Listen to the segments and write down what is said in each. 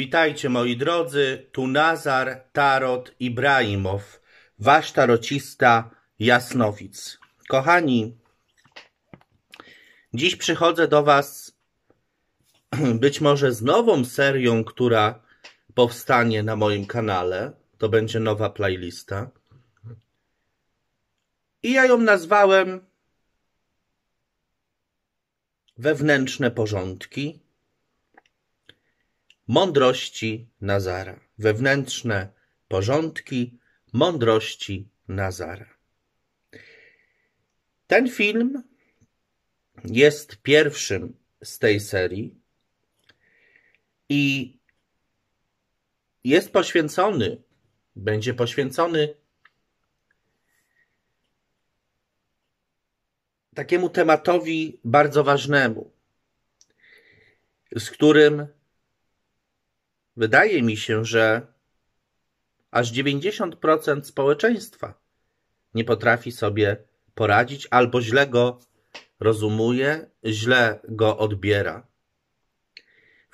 Witajcie moi drodzy, tu Nazar Tarot Ibrahimow, wasz tarocista Jasnowic. Kochani, dziś przychodzę do was być może z nową serią, która powstanie na moim kanale. To będzie nowa playlista. I ja ją nazwałem Wewnętrzne porządki mądrości Nazara. Wewnętrzne porządki mądrości Nazara. Ten film jest pierwszym z tej serii i jest poświęcony, będzie poświęcony takiemu tematowi bardzo ważnemu, z którym Wydaje mi się, że aż 90% społeczeństwa nie potrafi sobie poradzić albo źle go rozumuje, źle go odbiera.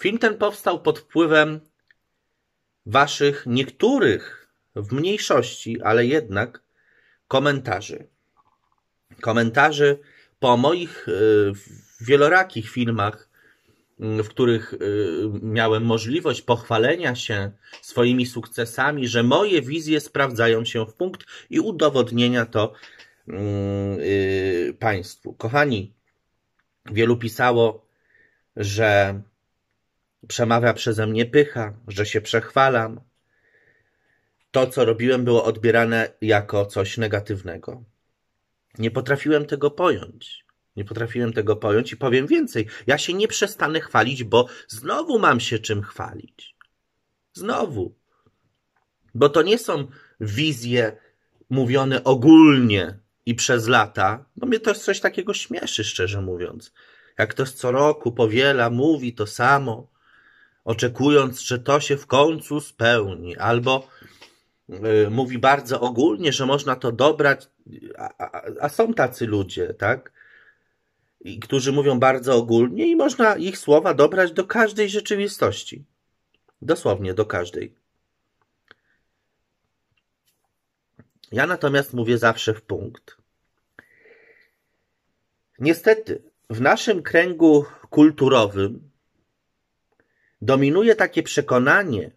Film ten powstał pod wpływem waszych niektórych, w mniejszości, ale jednak komentarzy. Komentarzy po moich y, wielorakich filmach Mm, w których y, miałem możliwość pochwalenia się swoimi sukcesami, że moje wizje sprawdzają się w punkt i udowodnienia to mm, y, Państwu. Kochani, wielu pisało, że przemawia przeze mnie pycha, że się przechwalam. To, co robiłem, było odbierane jako coś negatywnego. Nie potrafiłem tego pojąć. Nie potrafiłem tego pojąć i powiem więcej. Ja się nie przestanę chwalić, bo znowu mam się czym chwalić. Znowu. Bo to nie są wizje mówione ogólnie i przez lata, bo mnie to coś takiego śmieszy, szczerze mówiąc. Jak ktoś co roku powiela, mówi to samo, oczekując, że to się w końcu spełni, albo y, mówi bardzo ogólnie, że można to dobrać, a, a, a są tacy ludzie, tak? którzy mówią bardzo ogólnie i można ich słowa dobrać do każdej rzeczywistości. Dosłownie do każdej. Ja natomiast mówię zawsze w punkt. Niestety, w naszym kręgu kulturowym dominuje takie przekonanie,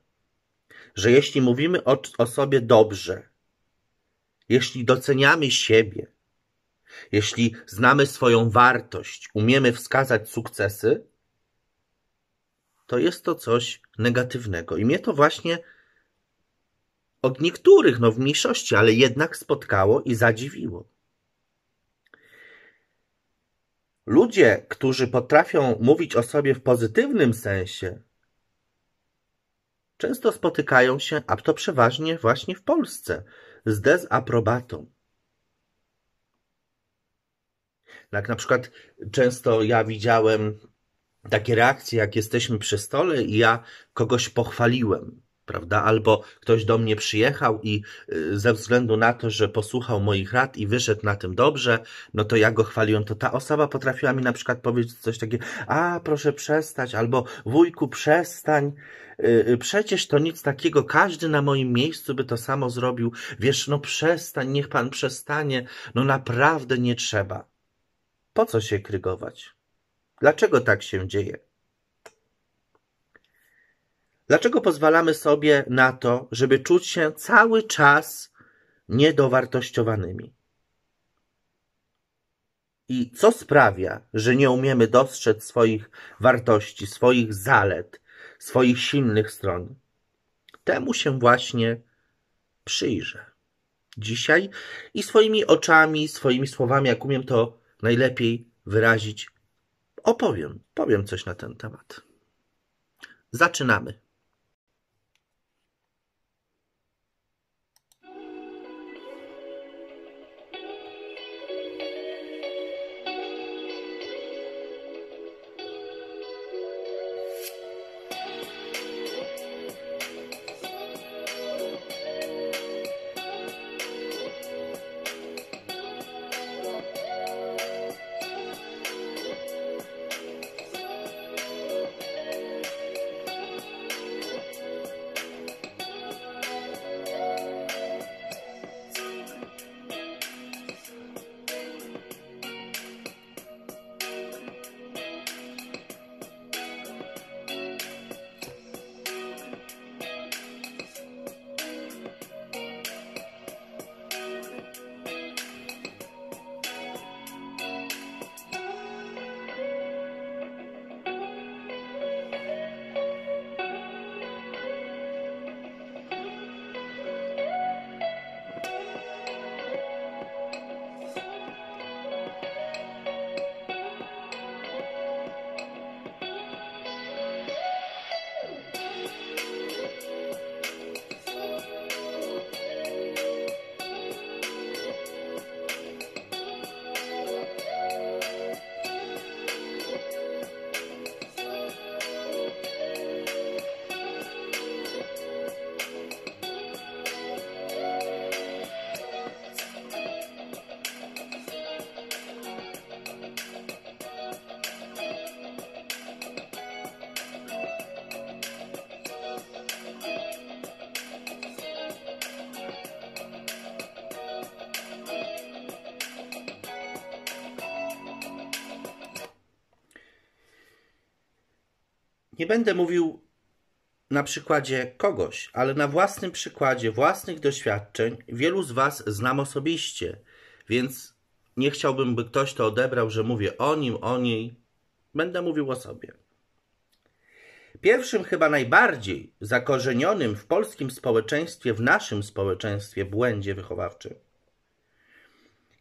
że jeśli mówimy o, o sobie dobrze, jeśli doceniamy siebie, jeśli znamy swoją wartość, umiemy wskazać sukcesy, to jest to coś negatywnego. I mnie to właśnie od niektórych, no w mniejszości, ale jednak spotkało i zadziwiło. Ludzie, którzy potrafią mówić o sobie w pozytywnym sensie, często spotykają się, a to przeważnie właśnie w Polsce, z dezaprobatą. Jak na przykład często ja widziałem takie reakcje, jak jesteśmy przy stole i ja kogoś pochwaliłem, prawda? Albo ktoś do mnie przyjechał i y, ze względu na to, że posłuchał moich rad i wyszedł na tym dobrze, no to ja go chwaliłem, to ta osoba potrafiła mi na przykład powiedzieć coś takiego, a proszę przestać, albo wujku przestań, y, y, przecież to nic takiego, każdy na moim miejscu by to samo zrobił, wiesz, no przestań, niech pan przestanie, no naprawdę nie trzeba. Po co się krygować? Dlaczego tak się dzieje? Dlaczego pozwalamy sobie na to, żeby czuć się cały czas niedowartościowanymi? I co sprawia, że nie umiemy dostrzec swoich wartości, swoich zalet, swoich silnych stron? Temu się właśnie przyjrzę dzisiaj i swoimi oczami, swoimi słowami, jak umiem to najlepiej wyrazić, opowiem, powiem coś na ten temat. Zaczynamy. będę mówił na przykładzie kogoś, ale na własnym przykładzie, własnych doświadczeń, wielu z Was znam osobiście, więc nie chciałbym, by ktoś to odebrał, że mówię o nim, o niej. Będę mówił o sobie. Pierwszym, chyba najbardziej zakorzenionym w polskim społeczeństwie, w naszym społeczeństwie błędzie wychowawczym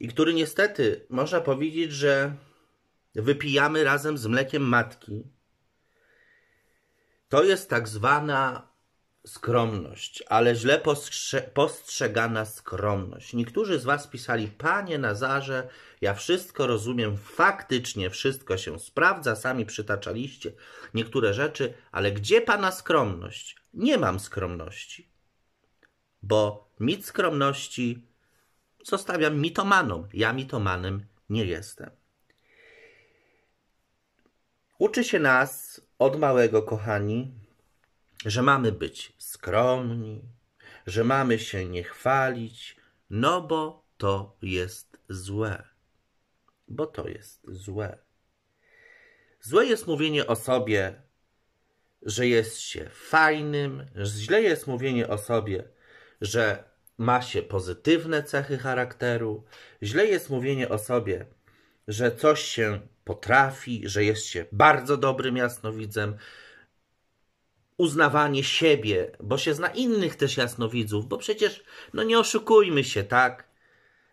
i który niestety można powiedzieć, że wypijamy razem z mlekiem matki, to jest tak zwana skromność, ale źle postrze postrzegana skromność. Niektórzy z Was pisali, Panie Nazarze, ja wszystko rozumiem, faktycznie wszystko się sprawdza, sami przytaczaliście niektóre rzeczy, ale gdzie Pana skromność? Nie mam skromności, bo mit skromności zostawiam mitomanom. Ja mitomanem nie jestem. Uczy się nas od małego, kochani, że mamy być skromni, że mamy się nie chwalić, no bo to jest złe. Bo to jest złe. Złe jest mówienie o sobie, że jest się fajnym, źle jest mówienie o sobie, że ma się pozytywne cechy charakteru, źle jest mówienie o sobie, że coś się potrafi, że jest się bardzo dobrym jasnowidzem. Uznawanie siebie, bo się zna innych też jasnowidzów, bo przecież, no nie oszukujmy się, tak?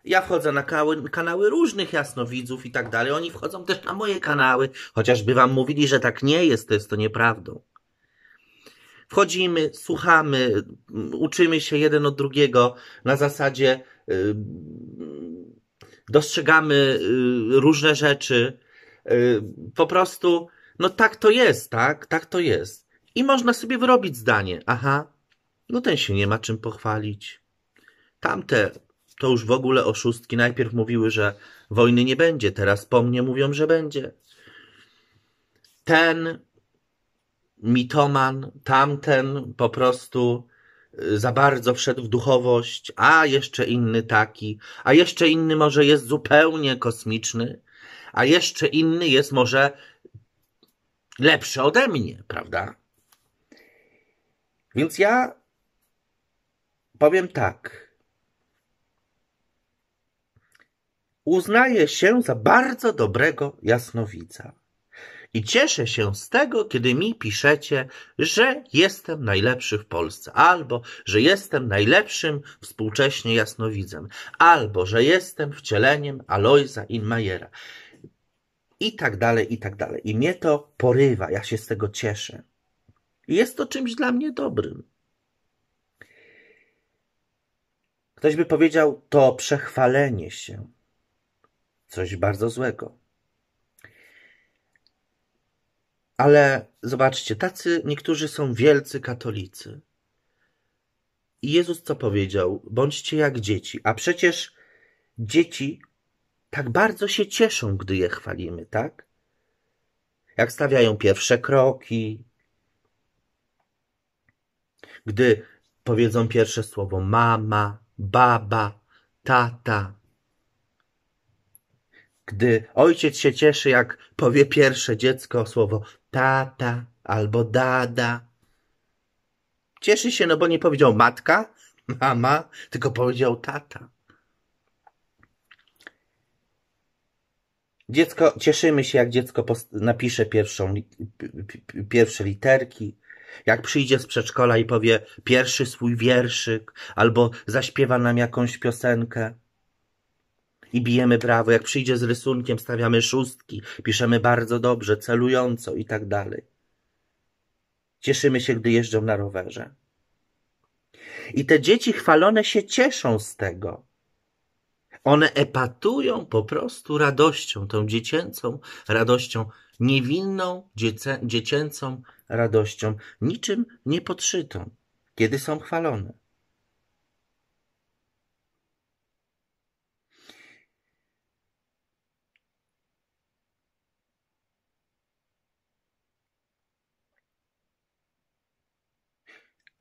Ja wchodzę na kanały, kanały różnych jasnowidzów i tak dalej. Oni wchodzą też na moje kanały, chociażby wam mówili, że tak nie jest, to jest to nieprawdą. Wchodzimy, słuchamy, uczymy się jeden od drugiego na zasadzie y, dostrzegamy y, różne rzeczy. Y, po prostu, no tak to jest, tak? Tak to jest. I można sobie wyrobić zdanie. Aha, no ten się nie ma czym pochwalić. Tamte to już w ogóle oszustki. Najpierw mówiły, że wojny nie będzie, teraz po mnie mówią, że będzie. Ten mitoman, tamten po prostu Y, za bardzo wszedł w duchowość, a jeszcze inny taki, a jeszcze inny może jest zupełnie kosmiczny, a jeszcze inny jest może lepszy ode mnie, prawda? Więc ja powiem tak. Uznaję się za bardzo dobrego jasnowidza i cieszę się z tego, kiedy mi piszecie, że jestem najlepszy w Polsce, albo że jestem najlepszym współcześnie jasnowidzem, albo że jestem wcieleniem Alojza Inmajera. I tak dalej, i tak dalej. I mnie to porywa, ja się z tego cieszę. I jest to czymś dla mnie dobrym. Ktoś by powiedział, to przechwalenie się. Coś bardzo złego. Ale zobaczcie, tacy niektórzy są wielcy katolicy. I Jezus co powiedział? Bądźcie jak dzieci. A przecież dzieci tak bardzo się cieszą, gdy je chwalimy, tak? Jak stawiają pierwsze kroki, gdy powiedzą pierwsze słowo mama, baba, tata, gdy ojciec się cieszy, jak powie pierwsze dziecko słowo tata albo dada. Cieszy się, no bo nie powiedział matka, mama, tylko powiedział tata. Dziecko, cieszymy się, jak dziecko napisze pierwszą, pierwsze literki, jak przyjdzie z przedszkola i powie pierwszy swój wierszyk, albo zaśpiewa nam jakąś piosenkę i bijemy brawo. Jak przyjdzie z rysunkiem, stawiamy szóstki, piszemy bardzo dobrze, celująco i tak dalej. Cieszymy się, gdy jeżdżą na rowerze. I te dzieci chwalone się cieszą z tego. One epatują po prostu radością, tą dziecięcą radością, niewinną, dziecięcą radością, niczym nie podszytą, kiedy są chwalone.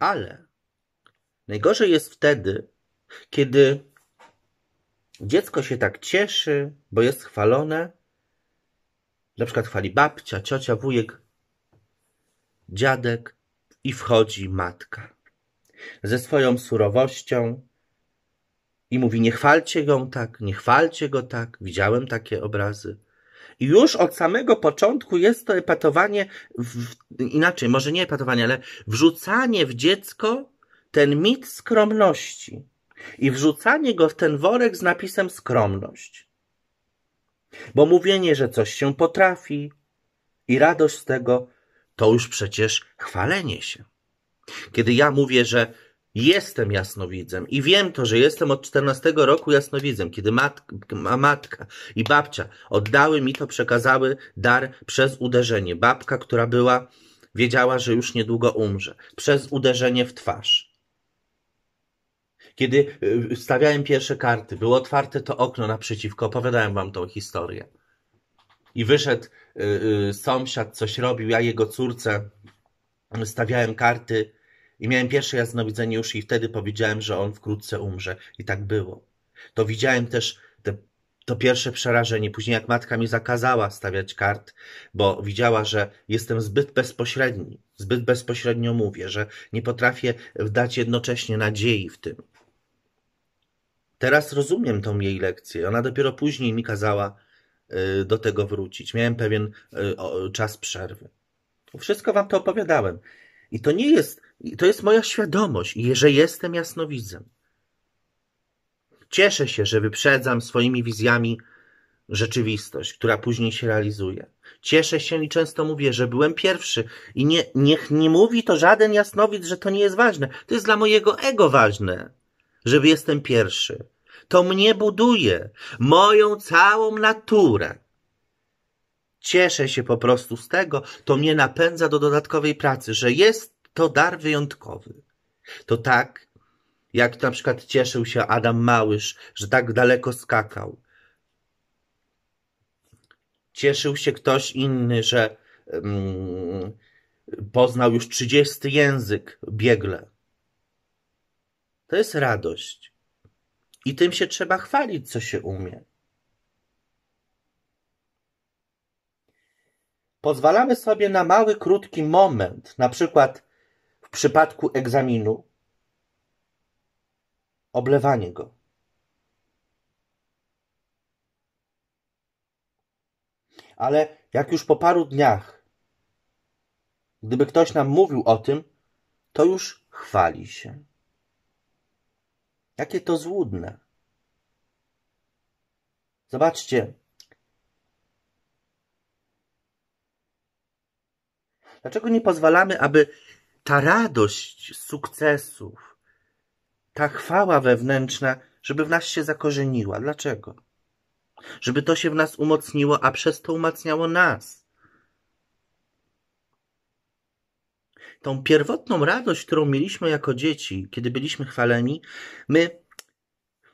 Ale najgorzej jest wtedy, kiedy dziecko się tak cieszy, bo jest chwalone. Na przykład chwali babcia, ciocia, wujek, dziadek i wchodzi matka ze swoją surowością i mówi: Nie chwalcie ją tak, nie chwalcie go tak. Widziałem takie obrazy. Już od samego początku jest to epatowanie, w, inaczej, może nie epatowanie, ale wrzucanie w dziecko ten mit skromności i wrzucanie go w ten worek z napisem skromność. Bo mówienie, że coś się potrafi i radość z tego, to już przecież chwalenie się. Kiedy ja mówię, że Jestem jasnowidzem i wiem to, że jestem od 14 roku jasnowidzem, kiedy matka i babcia oddały mi to, przekazały dar przez uderzenie. Babka, która była, wiedziała, że już niedługo umrze, przez uderzenie w twarz. Kiedy y, stawiałem pierwsze karty, było otwarte to okno naprzeciwko, opowiadałem wam tą historię. I wyszedł yy, sąsiad, coś robił, ja jego córce stawiałem karty i miałem pierwsze jasnowidzenie już i wtedy powiedziałem, że on wkrótce umrze. I tak było. To widziałem też te, to pierwsze przerażenie. Później jak matka mi zakazała stawiać kart, bo widziała, że jestem zbyt bezpośredni, zbyt bezpośrednio mówię, że nie potrafię dać jednocześnie nadziei w tym. Teraz rozumiem tą jej lekcję. Ona dopiero później mi kazała y, do tego wrócić. Miałem pewien y, czas przerwy. Wszystko wam to opowiadałem. I to nie jest to jest moja świadomość, że jestem jasnowidzem. Cieszę się, że wyprzedzam swoimi wizjami rzeczywistość, która później się realizuje. Cieszę się i często mówię, że byłem pierwszy i nie, niech nie mówi to żaden jasnowidz, że to nie jest ważne. To jest dla mojego ego ważne, żeby jestem pierwszy. To mnie buduje, moją całą naturę. Cieszę się po prostu z tego, to mnie napędza do dodatkowej pracy, że jest to dar wyjątkowy. To tak, jak na przykład cieszył się Adam Małysz, że tak daleko skakał. Cieszył się ktoś inny, że mm, poznał już trzydziesty język biegle. To jest radość. I tym się trzeba chwalić, co się umie. Pozwalamy sobie na mały, krótki moment, na przykład przypadku egzaminu oblewanie go. Ale jak już po paru dniach, gdyby ktoś nam mówił o tym, to już chwali się. Jakie to złudne. Zobaczcie. Dlaczego nie pozwalamy, aby ta radość sukcesów, ta chwała wewnętrzna, żeby w nas się zakorzeniła. Dlaczego? Żeby to się w nas umocniło, a przez to umacniało nas. Tą pierwotną radość, którą mieliśmy jako dzieci, kiedy byliśmy chwaleni, my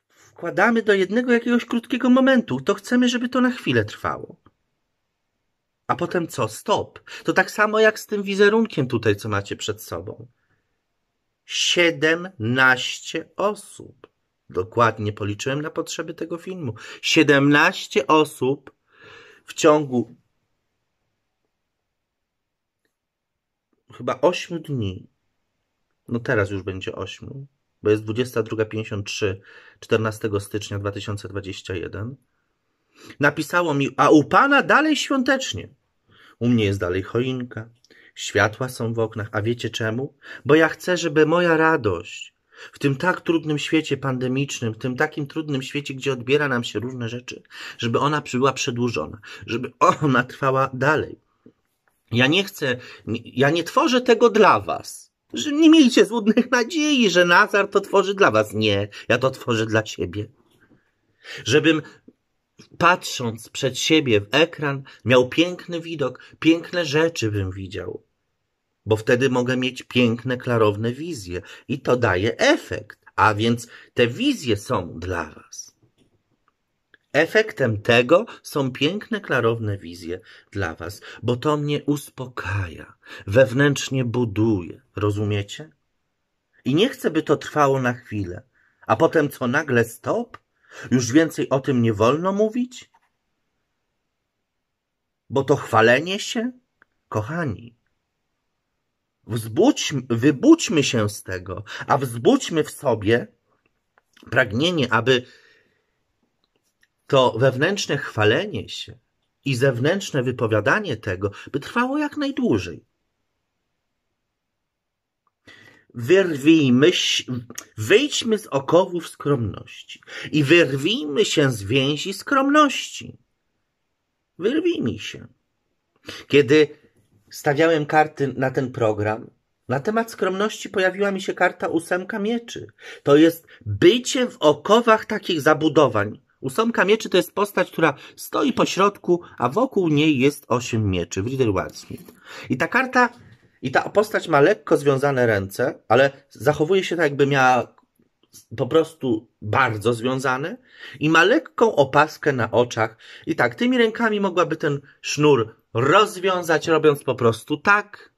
wkładamy do jednego jakiegoś krótkiego momentu. To chcemy, żeby to na chwilę trwało a potem co? Stop. To tak samo jak z tym wizerunkiem tutaj, co macie przed sobą. 17 osób. Dokładnie policzyłem na potrzeby tego filmu. 17 osób w ciągu chyba 8 dni. No teraz już będzie 8, bo jest 22.53 14 stycznia 2021. Napisało mi, a u pana dalej świątecznie. U mnie jest dalej choinka, światła są w oknach, a wiecie czemu? Bo ja chcę, żeby moja radość w tym tak trudnym świecie pandemicznym, w tym takim trudnym świecie, gdzie odbiera nam się różne rzeczy, żeby ona była przedłużona, żeby ona trwała dalej. Ja nie chcę, ja nie tworzę tego dla was. Że nie miejcie złudnych nadziei, że Nazar to tworzy dla was. Nie, ja to tworzę dla ciebie. Żebym patrząc przed siebie w ekran, miał piękny widok, piękne rzeczy bym widział. Bo wtedy mogę mieć piękne, klarowne wizje i to daje efekt. A więc te wizje są dla Was. Efektem tego są piękne, klarowne wizje dla Was, bo to mnie uspokaja, wewnętrznie buduje. Rozumiecie? I nie chcę, by to trwało na chwilę, a potem co nagle stop już więcej o tym nie wolno mówić? Bo to chwalenie się? Kochani, Wzbudźmy, wybudźmy się z tego, a wzbudźmy w sobie pragnienie, aby to wewnętrzne chwalenie się i zewnętrzne wypowiadanie tego by trwało jak najdłużej wyrwijmy się, wyjdźmy z okowów skromności i wyrwijmy się z więzi skromności. Wyrwijmy się. Kiedy stawiałem karty na ten program, na temat skromności pojawiła mi się karta ósemka mieczy. To jest bycie w okowach takich zabudowań. Ósemka mieczy to jest postać, która stoi po środku, a wokół niej jest osiem mieczy w Little I ta karta i ta postać ma lekko związane ręce, ale zachowuje się tak, jakby miała po prostu bardzo związane i ma lekką opaskę na oczach. I tak, tymi rękami mogłaby ten sznur rozwiązać, robiąc po prostu tak,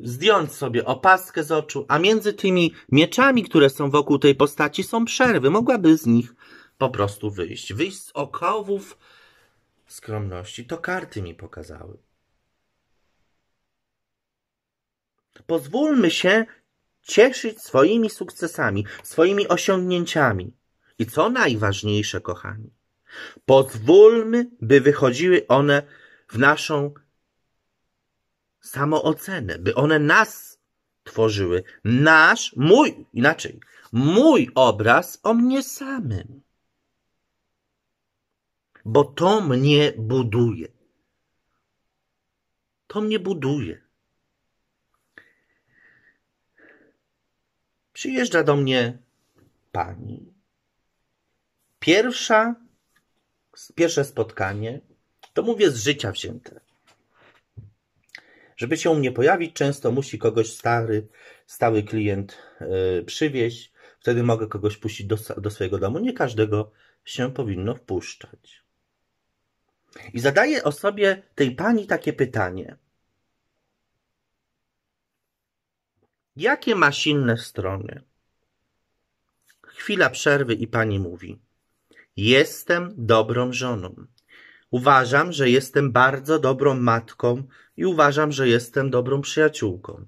zdjąć sobie opaskę z oczu, a między tymi mieczami, które są wokół tej postaci, są przerwy. Mogłaby z nich po prostu wyjść. Wyjść z okowów skromności. To karty mi pokazały. Pozwólmy się cieszyć swoimi sukcesami, swoimi osiągnięciami. I co najważniejsze, kochani, pozwólmy, by wychodziły one w naszą samoocenę, by one nas tworzyły, nasz, mój, inaczej, mój obraz o mnie samym. Bo to mnie buduje. To mnie buduje. Przyjeżdża do mnie pani. Pierwsza, pierwsze spotkanie, to mówię z życia wzięte. Żeby się u mnie pojawić, często musi kogoś stary, stały klient yy, przywieźć. Wtedy mogę kogoś puścić do, do swojego domu. Nie każdego się powinno wpuszczać. I zadaję osobie tej pani takie pytanie. Jakie ma silne strony? Chwila przerwy i pani mówi: Jestem dobrą żoną. Uważam, że jestem bardzo dobrą matką i uważam, że jestem dobrą przyjaciółką.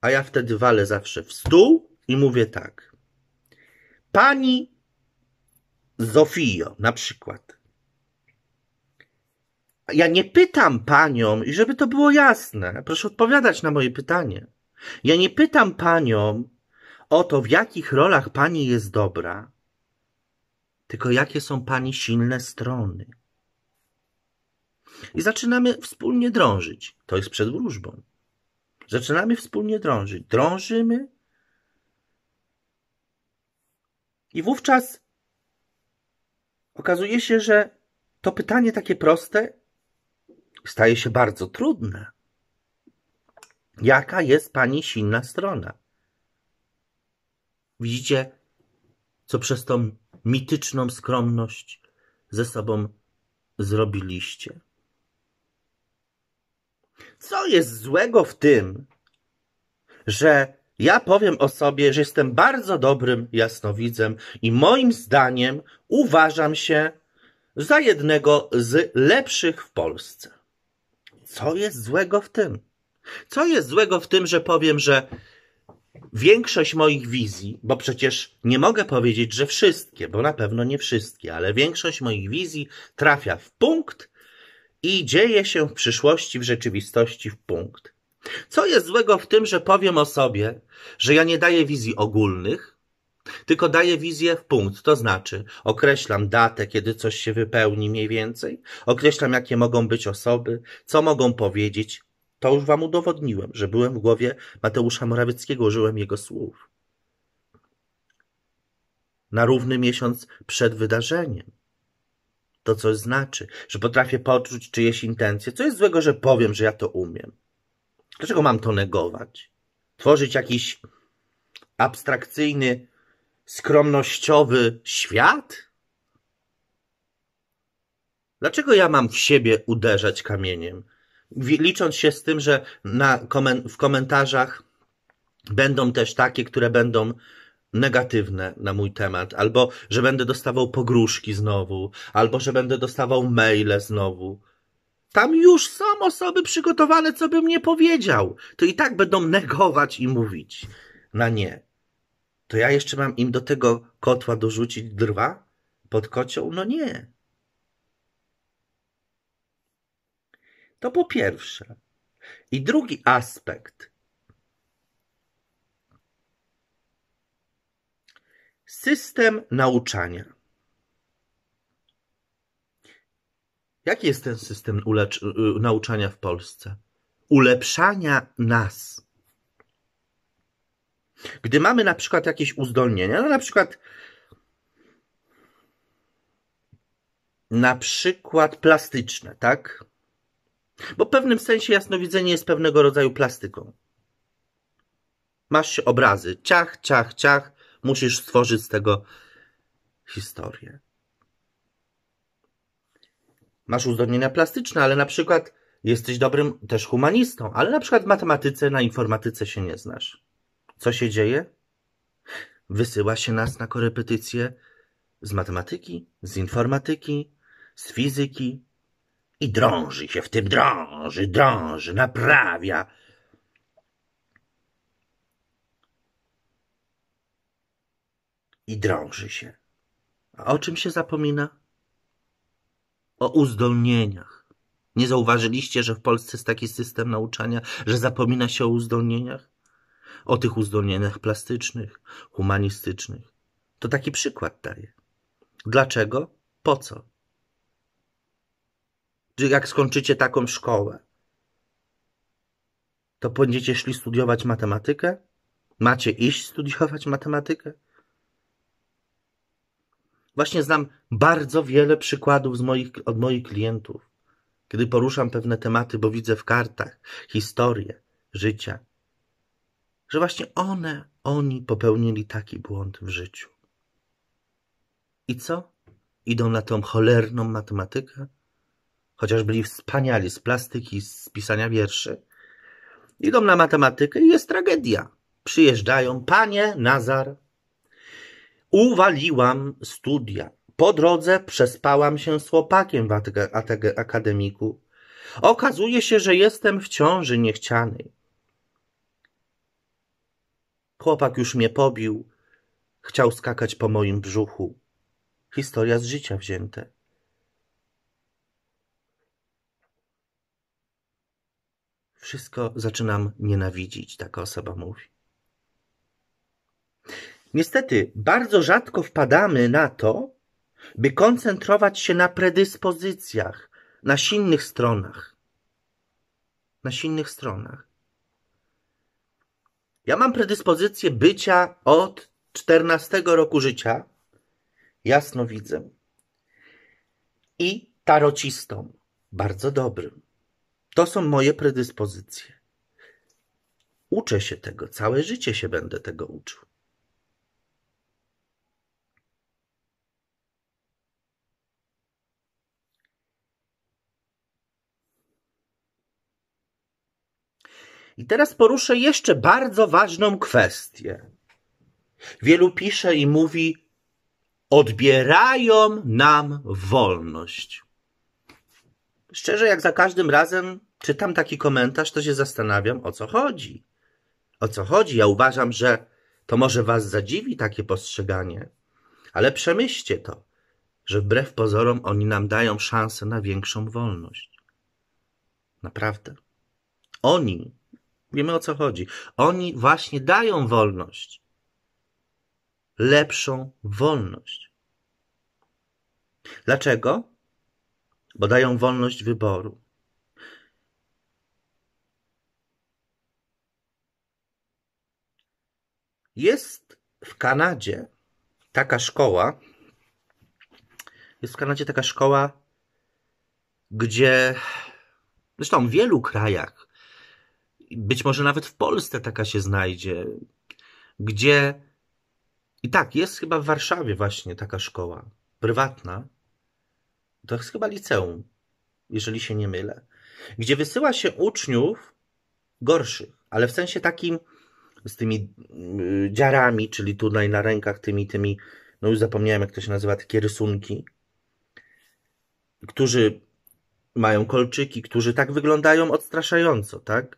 A ja wtedy walę zawsze w stół i mówię tak. Pani Zofio, na przykład. Ja nie pytam paniom, i żeby to było jasne, proszę odpowiadać na moje pytanie. Ja nie pytam paniom o to, w jakich rolach pani jest dobra, tylko jakie są pani silne strony. I zaczynamy wspólnie drążyć. To jest przed wróżbą. Zaczynamy wspólnie drążyć. Drążymy. I wówczas okazuje się, że to pytanie takie proste staje się bardzo trudne. Jaka jest Pani silna strona? Widzicie, co przez tą mityczną skromność ze sobą zrobiliście? Co jest złego w tym, że ja powiem o sobie, że jestem bardzo dobrym jasnowidzem i moim zdaniem uważam się za jednego z lepszych w Polsce. Co jest złego w tym? Co jest złego w tym, że powiem, że większość moich wizji, bo przecież nie mogę powiedzieć, że wszystkie, bo na pewno nie wszystkie, ale większość moich wizji trafia w punkt i dzieje się w przyszłości, w rzeczywistości w punkt. Co jest złego w tym, że powiem o sobie, że ja nie daję wizji ogólnych, tylko daję wizję w punkt, to znaczy określam datę, kiedy coś się wypełni mniej więcej, określam jakie mogą być osoby, co mogą powiedzieć. To już wam udowodniłem, że byłem w głowie Mateusza Morawieckiego, użyłem jego słów. Na równy miesiąc przed wydarzeniem. To coś znaczy, że potrafię poczuć czyjeś intencje. Co jest złego, że powiem, że ja to umiem? Dlaczego mam to negować? Tworzyć jakiś abstrakcyjny skromnościowy świat? Dlaczego ja mam w siebie uderzać kamieniem? Licząc się z tym, że na, komen w komentarzach będą też takie, które będą negatywne na mój temat, albo że będę dostawał pogróżki znowu, albo że będę dostawał maile znowu. Tam już są osoby przygotowane, co bym nie powiedział. To i tak będą negować i mówić na nie to ja jeszcze mam im do tego kotła dorzucić drwa pod kocioł? No nie. To po pierwsze. I drugi aspekt. System nauczania. Jaki jest ten system y, nauczania w Polsce? Ulepszania nas gdy mamy na przykład jakieś uzdolnienia, no na przykład na przykład plastyczne, tak? Bo w pewnym sensie jasnowidzenie jest pewnego rodzaju plastyką. Masz obrazy, ciach, ciach, ciach, musisz stworzyć z tego historię. Masz uzdolnienia plastyczne, ale na przykład jesteś dobrym też humanistą, ale na przykład w matematyce, na informatyce się nie znasz. Co się dzieje? Wysyła się nas na korepetycje z matematyki, z informatyki, z fizyki i drąży się w tym, drąży, drąży, naprawia. I drąży się. A o czym się zapomina? O uzdolnieniach. Nie zauważyliście, że w Polsce jest taki system nauczania, że zapomina się o uzdolnieniach? o tych uzdolnieniach plastycznych, humanistycznych. To taki przykład daje. Dlaczego? Po co? Czy jak skończycie taką szkołę, to będziecie szli studiować matematykę? Macie iść studiować matematykę? Właśnie znam bardzo wiele przykładów z moich, od moich klientów, kiedy poruszam pewne tematy, bo widzę w kartach historię życia że właśnie one, oni popełnili taki błąd w życiu. I co? Idą na tą cholerną matematykę? Chociaż byli wspaniali z plastyki, z pisania wierszy. Idą na matematykę i jest tragedia. Przyjeżdżają, panie Nazar, uwaliłam studia. Po drodze przespałam się z chłopakiem w akademiku. Okazuje się, że jestem w ciąży niechcianej. Chłopak już mnie pobił. Chciał skakać po moim brzuchu. Historia z życia wzięte. Wszystko zaczynam nienawidzić, taka osoba mówi. Niestety, bardzo rzadko wpadamy na to, by koncentrować się na predyspozycjach, na silnych stronach. Na silnych stronach. Ja mam predyspozycję bycia od 14 roku życia jasno widzę i tarocistą, bardzo dobrym. To są moje predyspozycje. Uczę się tego, całe życie się będę tego uczył. I teraz poruszę jeszcze bardzo ważną kwestię. Wielu pisze i mówi: Odbierają nam wolność. Szczerze, jak za każdym razem czytam taki komentarz, to się zastanawiam, o co chodzi. O co chodzi? Ja uważam, że to może Was zadziwi takie postrzeganie, ale przemyślcie to, że wbrew pozorom oni nam dają szansę na większą wolność. Naprawdę. Oni Wiemy o co chodzi. Oni właśnie dają wolność. Lepszą wolność. Dlaczego? Bo dają wolność wyboru. Jest w Kanadzie taka szkoła, jest w Kanadzie taka szkoła, gdzie zresztą w wielu krajach być może nawet w Polsce taka się znajdzie, gdzie i tak jest chyba w Warszawie właśnie taka szkoła prywatna. To jest chyba liceum, jeżeli się nie mylę, gdzie wysyła się uczniów gorszych, ale w sensie takim z tymi y, dziarami, czyli tutaj na rękach tymi tymi, no już zapomniałem jak to się nazywa, takie rysunki, którzy mają kolczyki, którzy tak wyglądają odstraszająco, tak?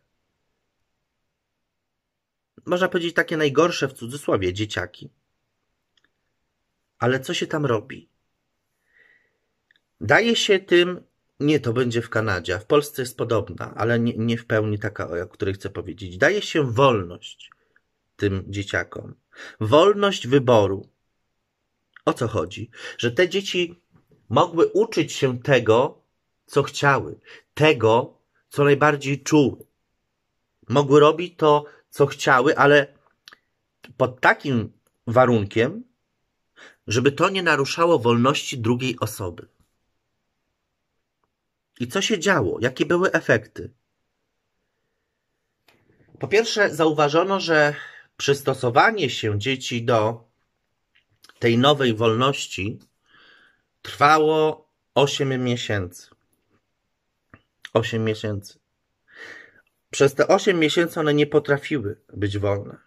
można powiedzieć, takie najgorsze w cudzysłowie dzieciaki. Ale co się tam robi? Daje się tym, nie, to będzie w Kanadzie, a w Polsce jest podobna, ale nie, nie w pełni taka, o której chcę powiedzieć. Daje się wolność tym dzieciakom. Wolność wyboru. O co chodzi? Że te dzieci mogły uczyć się tego, co chciały, tego, co najbardziej czuły. Mogły robić to co chciały, ale pod takim warunkiem, żeby to nie naruszało wolności drugiej osoby. I co się działo? Jakie były efekty? Po pierwsze, zauważono, że przystosowanie się dzieci do tej nowej wolności trwało 8 miesięcy. 8 miesięcy. Przez te 8 miesięcy one nie potrafiły być wolne.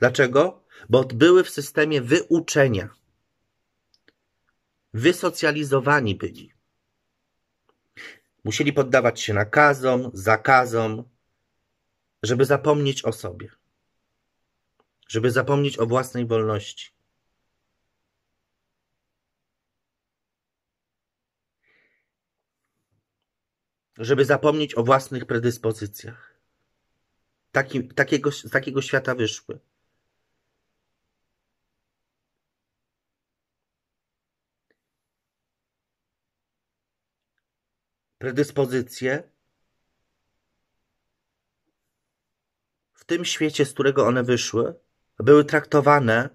Dlaczego? Bo były w systemie wyuczenia. Wysocjalizowani byli. Musieli poddawać się nakazom, zakazom, żeby zapomnieć o sobie, żeby zapomnieć o własnej wolności. żeby zapomnieć o własnych predyspozycjach. Taki, takiego, z takiego świata wyszły. Predyspozycje w tym świecie, z którego one wyszły, były traktowane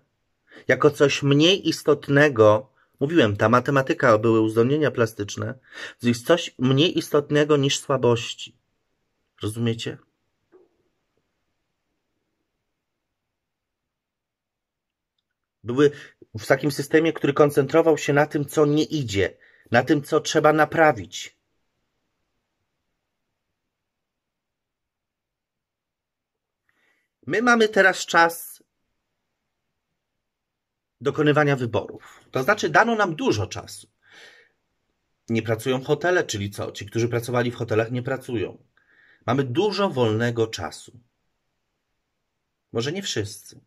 jako coś mniej istotnego Mówiłem, ta matematyka były uzdolnienia plastyczne, jest coś mniej istotnego niż słabości. Rozumiecie? Były w takim systemie, który koncentrował się na tym, co nie idzie, na tym, co trzeba naprawić. My mamy teraz czas dokonywania wyborów. To znaczy, dano nam dużo czasu. Nie pracują hotele, czyli co? Ci, którzy pracowali w hotelach, nie pracują. Mamy dużo wolnego czasu. Może nie wszyscy.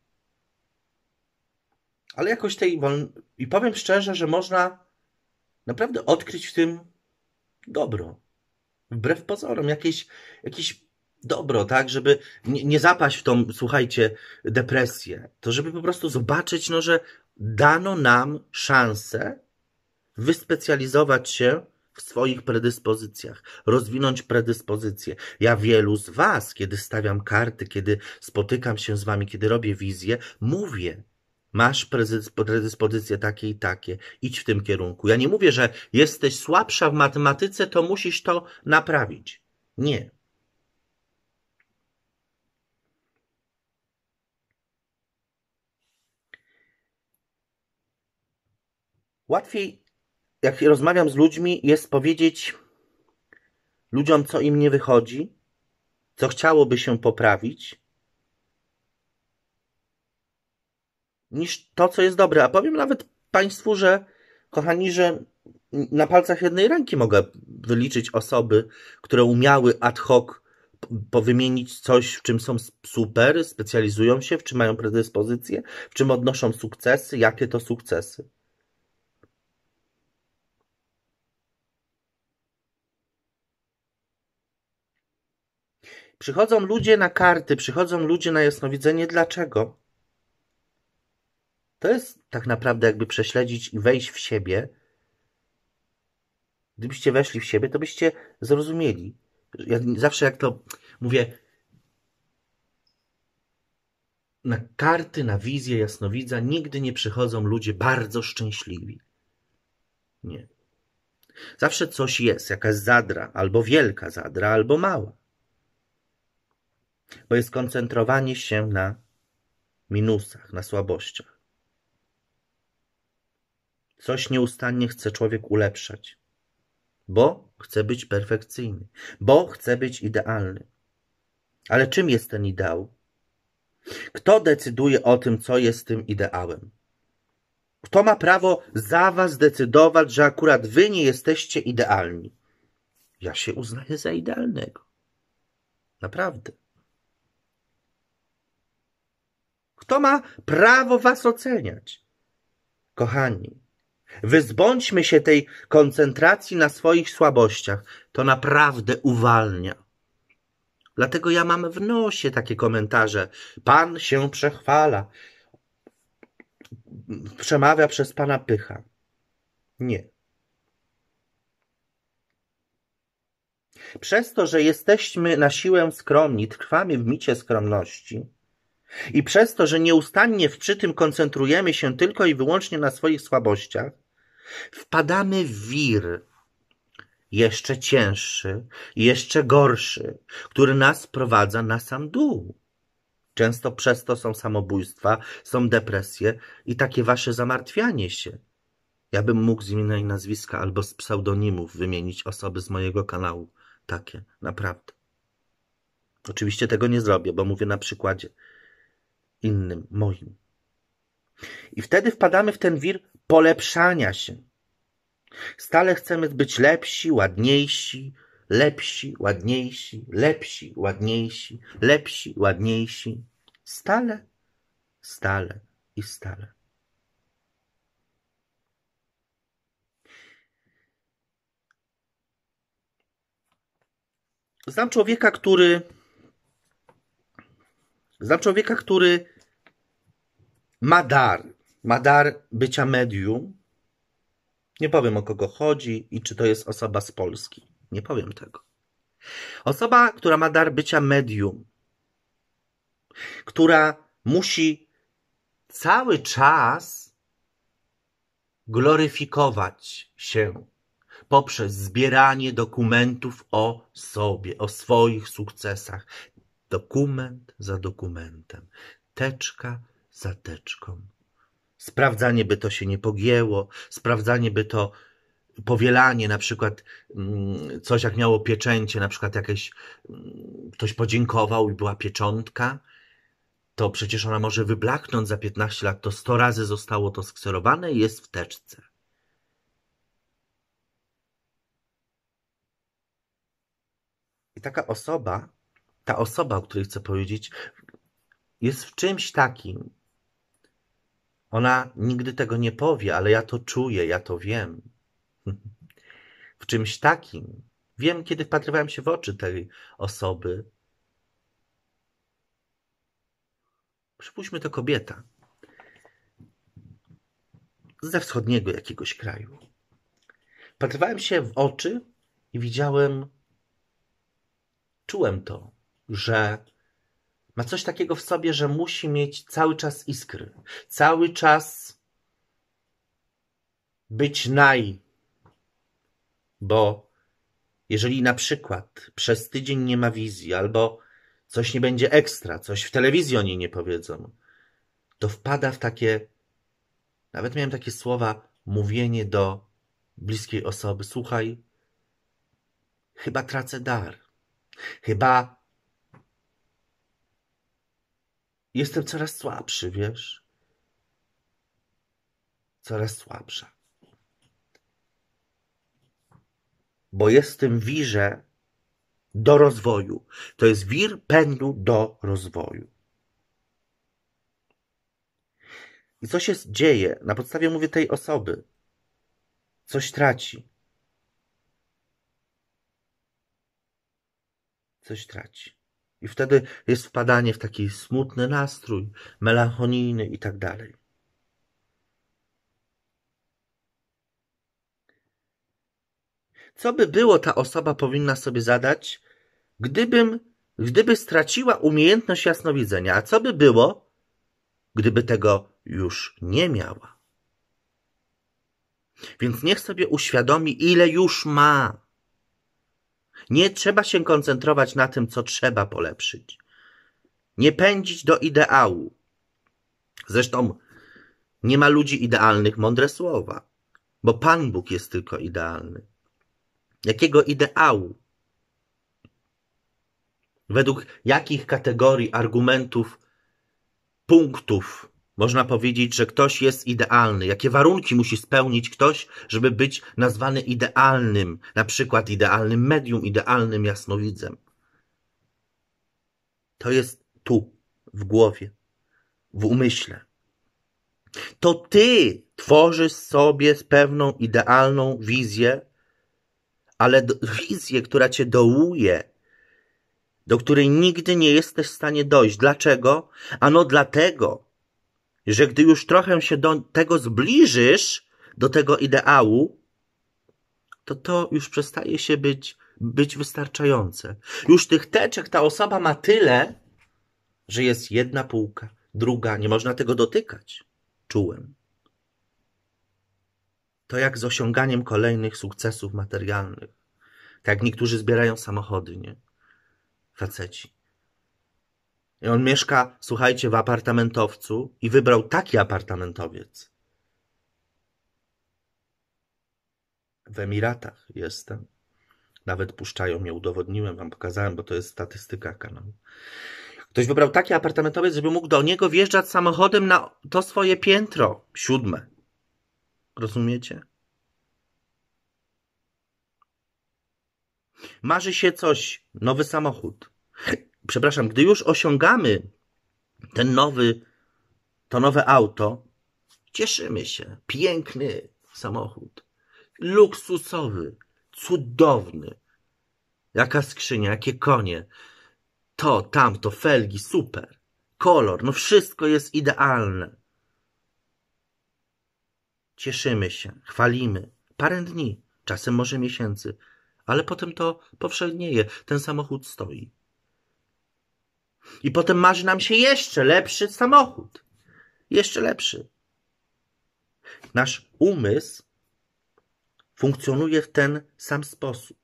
Ale jakoś tej wolności. I powiem szczerze, że można naprawdę odkryć w tym dobro. Wbrew pozorom, jakieś, jakieś dobro, tak, żeby nie, nie zapaść w tą, słuchajcie, depresję. To żeby po prostu zobaczyć, no, że Dano nam szansę wyspecjalizować się w swoich predyspozycjach, rozwinąć predyspozycje. Ja wielu z Was, kiedy stawiam karty, kiedy spotykam się z Wami, kiedy robię wizję, mówię, masz predyspozycje takie i takie, idź w tym kierunku. Ja nie mówię, że jesteś słabsza w matematyce, to musisz to naprawić. Nie. Łatwiej, jak rozmawiam z ludźmi, jest powiedzieć ludziom, co im nie wychodzi, co chciałoby się poprawić, niż to, co jest dobre. A powiem nawet Państwu, że kochani, że na palcach jednej ręki mogę wyliczyć osoby, które umiały ad hoc powymienić coś, w czym są super, specjalizują się, w czym mają predyspozycje, w czym odnoszą sukcesy, jakie to sukcesy. Przychodzą ludzie na karty, przychodzą ludzie na jasnowidzenie. Dlaczego? To jest tak naprawdę jakby prześledzić i wejść w siebie. Gdybyście weszli w siebie, to byście zrozumieli. Ja zawsze jak to mówię, na karty, na wizję jasnowidza nigdy nie przychodzą ludzie bardzo szczęśliwi. Nie. Zawsze coś jest, jakaś zadra, albo wielka zadra, albo mała bo jest koncentrowanie się na minusach, na słabościach. Coś nieustannie chce człowiek ulepszać, bo chce być perfekcyjny, bo chce być idealny. Ale czym jest ten ideał? Kto decyduje o tym, co jest tym ideałem? Kto ma prawo za was decydować, że akurat wy nie jesteście idealni? Ja się uznaję za idealnego. Naprawdę. Kto ma prawo was oceniać? Kochani, wyzbądźmy się tej koncentracji na swoich słabościach. To naprawdę uwalnia. Dlatego ja mam w nosie takie komentarze. Pan się przechwala. Przemawia przez pana pycha. Nie. Przez to, że jesteśmy na siłę skromni, trwamy w micie skromności, i przez to, że nieustannie w przy tym koncentrujemy się tylko i wyłącznie na swoich słabościach, wpadamy w wir jeszcze cięższy, jeszcze gorszy, który nas prowadza na sam dół. Często przez to są samobójstwa, są depresje i takie wasze zamartwianie się. Ja bym mógł z imienia i nazwiska albo z pseudonimów wymienić osoby z mojego kanału. Takie, naprawdę. Oczywiście tego nie zrobię, bo mówię na przykładzie innym moim. I wtedy wpadamy w ten wir polepszania się. Stale chcemy być lepsi, ładniejsi, lepsi, ładniejsi, lepsi, ładniejsi, lepsi, ładniejsi. Stale, stale i stale. Znam człowieka, który. Znam człowieka, który ma dar, ma dar bycia medium. Nie powiem o kogo chodzi i czy to jest osoba z Polski. Nie powiem tego. Osoba, która ma dar bycia medium, która musi cały czas gloryfikować się poprzez zbieranie dokumentów o sobie, o swoich sukcesach. Dokument za dokumentem, teczka zateczką. Sprawdzanie, by to się nie pogięło, sprawdzanie, by to powielanie, na przykład mm, coś jak miało pieczęcie, na przykład jakieś, mm, ktoś podziękował i była pieczątka, to przecież ona może wyblaknąć za 15 lat, to 100 razy zostało to skserowane i jest w teczce. I taka osoba, ta osoba, o której chcę powiedzieć, jest w czymś takim, ona nigdy tego nie powie, ale ja to czuję, ja to wiem. W czymś takim. Wiem, kiedy wpatrywałem się w oczy tej osoby. Przypuśćmy to kobieta ze wschodniego jakiegoś kraju. Patrywałem się w oczy i widziałem, czułem to, że ma coś takiego w sobie, że musi mieć cały czas iskry, cały czas być naj. Bo jeżeli na przykład przez tydzień nie ma wizji, albo coś nie będzie ekstra, coś w telewizji o niej nie powiedzą, to wpada w takie, nawet miałem takie słowa, mówienie do bliskiej osoby: Słuchaj, chyba tracę dar, chyba Jestem coraz słabszy, wiesz? Coraz słabsza. Bo jest w tym wirze do rozwoju. To jest wir pędu do rozwoju. I co się dzieje? Na podstawie, mówię, tej osoby. Coś traci. Coś traci. I wtedy jest wpadanie w taki smutny nastrój, melancholijny i tak dalej. Co by było ta osoba powinna sobie zadać, gdybym, gdyby straciła umiejętność jasnowidzenia? A co by było, gdyby tego już nie miała? Więc niech sobie uświadomi, ile już ma. Nie trzeba się koncentrować na tym, co trzeba polepszyć. Nie pędzić do ideału. Zresztą nie ma ludzi idealnych, mądre słowa, bo Pan Bóg jest tylko idealny. Jakiego ideału? Według jakich kategorii, argumentów, punktów można powiedzieć, że ktoś jest idealny. Jakie warunki musi spełnić ktoś, żeby być nazwany idealnym, na przykład idealnym medium, idealnym jasnowidzem? To jest tu, w głowie, w umyśle. To ty tworzysz sobie pewną idealną wizję, ale wizję, która cię dołuje, do której nigdy nie jesteś w stanie dojść. Dlaczego? Ano dlatego, że gdy już trochę się do tego zbliżysz, do tego ideału, to to już przestaje się być, być wystarczające. Już tych teczek ta osoba ma tyle, że jest jedna półka, druga, nie można tego dotykać. Czułem. To jak z osiąganiem kolejnych sukcesów materialnych. Tak jak niektórzy zbierają samochody, nie? Faceci. I On mieszka, słuchajcie, w apartamentowcu i wybrał taki apartamentowiec. W Emiratach jestem. Nawet puszczają mnie, udowodniłem wam, pokazałem, bo to jest statystyka kanału. Ktoś wybrał taki apartamentowiec, żeby mógł do niego wjeżdżać samochodem na to swoje piętro siódme. Rozumiecie? Marzy się coś, nowy samochód przepraszam, gdy już osiągamy ten nowy, to nowe auto, cieszymy się. Piękny samochód, luksusowy, cudowny. Jaka skrzynia, jakie konie. To, tamto, felgi, super. Kolor, no wszystko jest idealne. Cieszymy się, chwalimy. Parę dni, czasem może miesięcy, ale potem to powszednieje. Ten samochód stoi. I potem marzy nam się jeszcze lepszy samochód. Jeszcze lepszy. Nasz umysł funkcjonuje w ten sam sposób.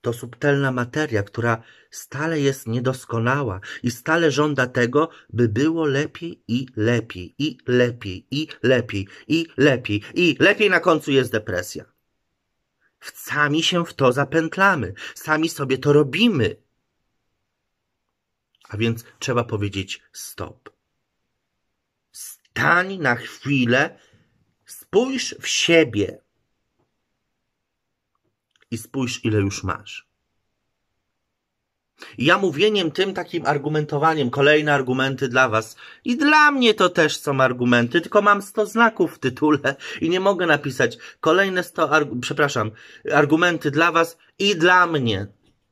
To subtelna materia, która stale jest niedoskonała i stale żąda tego, by było lepiej i lepiej, i lepiej, i lepiej, i lepiej, i lepiej na końcu jest depresja. Sami się w to zapętlamy, sami sobie to robimy więc trzeba powiedzieć stop. Stań na chwilę, spójrz w siebie i spójrz, ile już masz. I ja mówieniem tym takim argumentowaniem, kolejne argumenty dla was. I dla mnie to też są argumenty, tylko mam 100 znaków w tytule i nie mogę napisać kolejne 100, przepraszam, argumenty dla was i dla mnie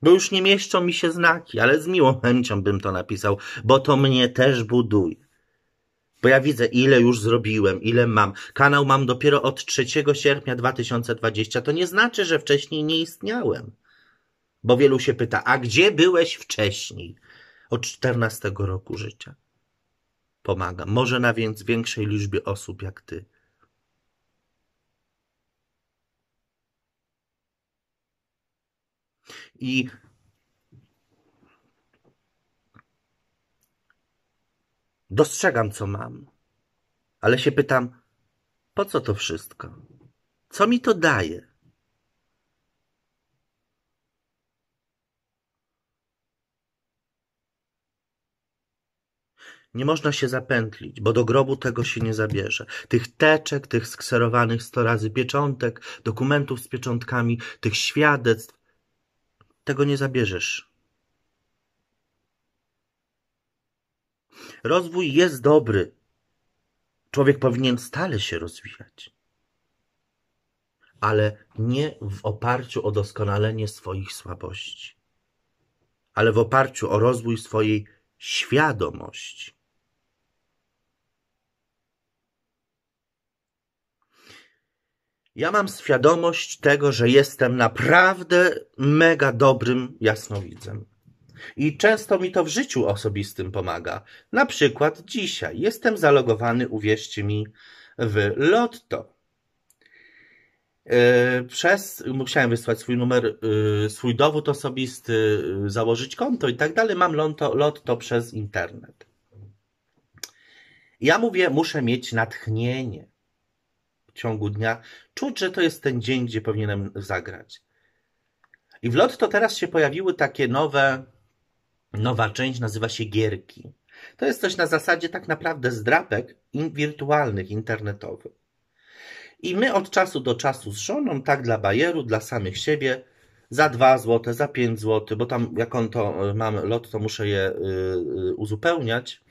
bo już nie mieszczą mi się znaki, ale z miłą chęcią bym to napisał, bo to mnie też buduje. Bo ja widzę, ile już zrobiłem, ile mam. Kanał mam dopiero od 3 sierpnia 2020. To nie znaczy, że wcześniej nie istniałem. Bo wielu się pyta, a gdzie byłeś wcześniej? Od 14 roku życia. Pomagam. Może na więc większej liczbie osób jak ty. I dostrzegam, co mam, ale się pytam, po co to wszystko? Co mi to daje? Nie można się zapętlić, bo do grobu tego się nie zabierze. Tych teczek, tych skserowanych sto razy pieczątek, dokumentów z pieczątkami, tych świadectw, tego nie zabierzesz. Rozwój jest dobry. Człowiek powinien stale się rozwijać. Ale nie w oparciu o doskonalenie swoich słabości, ale w oparciu o rozwój swojej świadomości. ja mam świadomość tego, że jestem naprawdę mega dobrym jasnowidzem. I często mi to w życiu osobistym pomaga. Na przykład dzisiaj jestem zalogowany, uwierzcie mi, w Lotto. E, przez, musiałem wysłać swój numer, e, swój dowód osobisty, e, założyć konto i tak dalej. Mam lotto, lotto przez internet. Ja mówię, muszę mieć natchnienie ciągu dnia czuć, że to jest ten dzień, gdzie powinienem zagrać. I w Lotto teraz się pojawiły takie nowe, nowa część, nazywa się gierki. To jest coś na zasadzie tak naprawdę zdrapek wirtualnych, internetowych. I my od czasu do czasu z żoną, tak dla bajeru, dla samych siebie, za 2 zł, za 5 zł, bo tam jak on to e, mam lot, to muszę je y, y, uzupełniać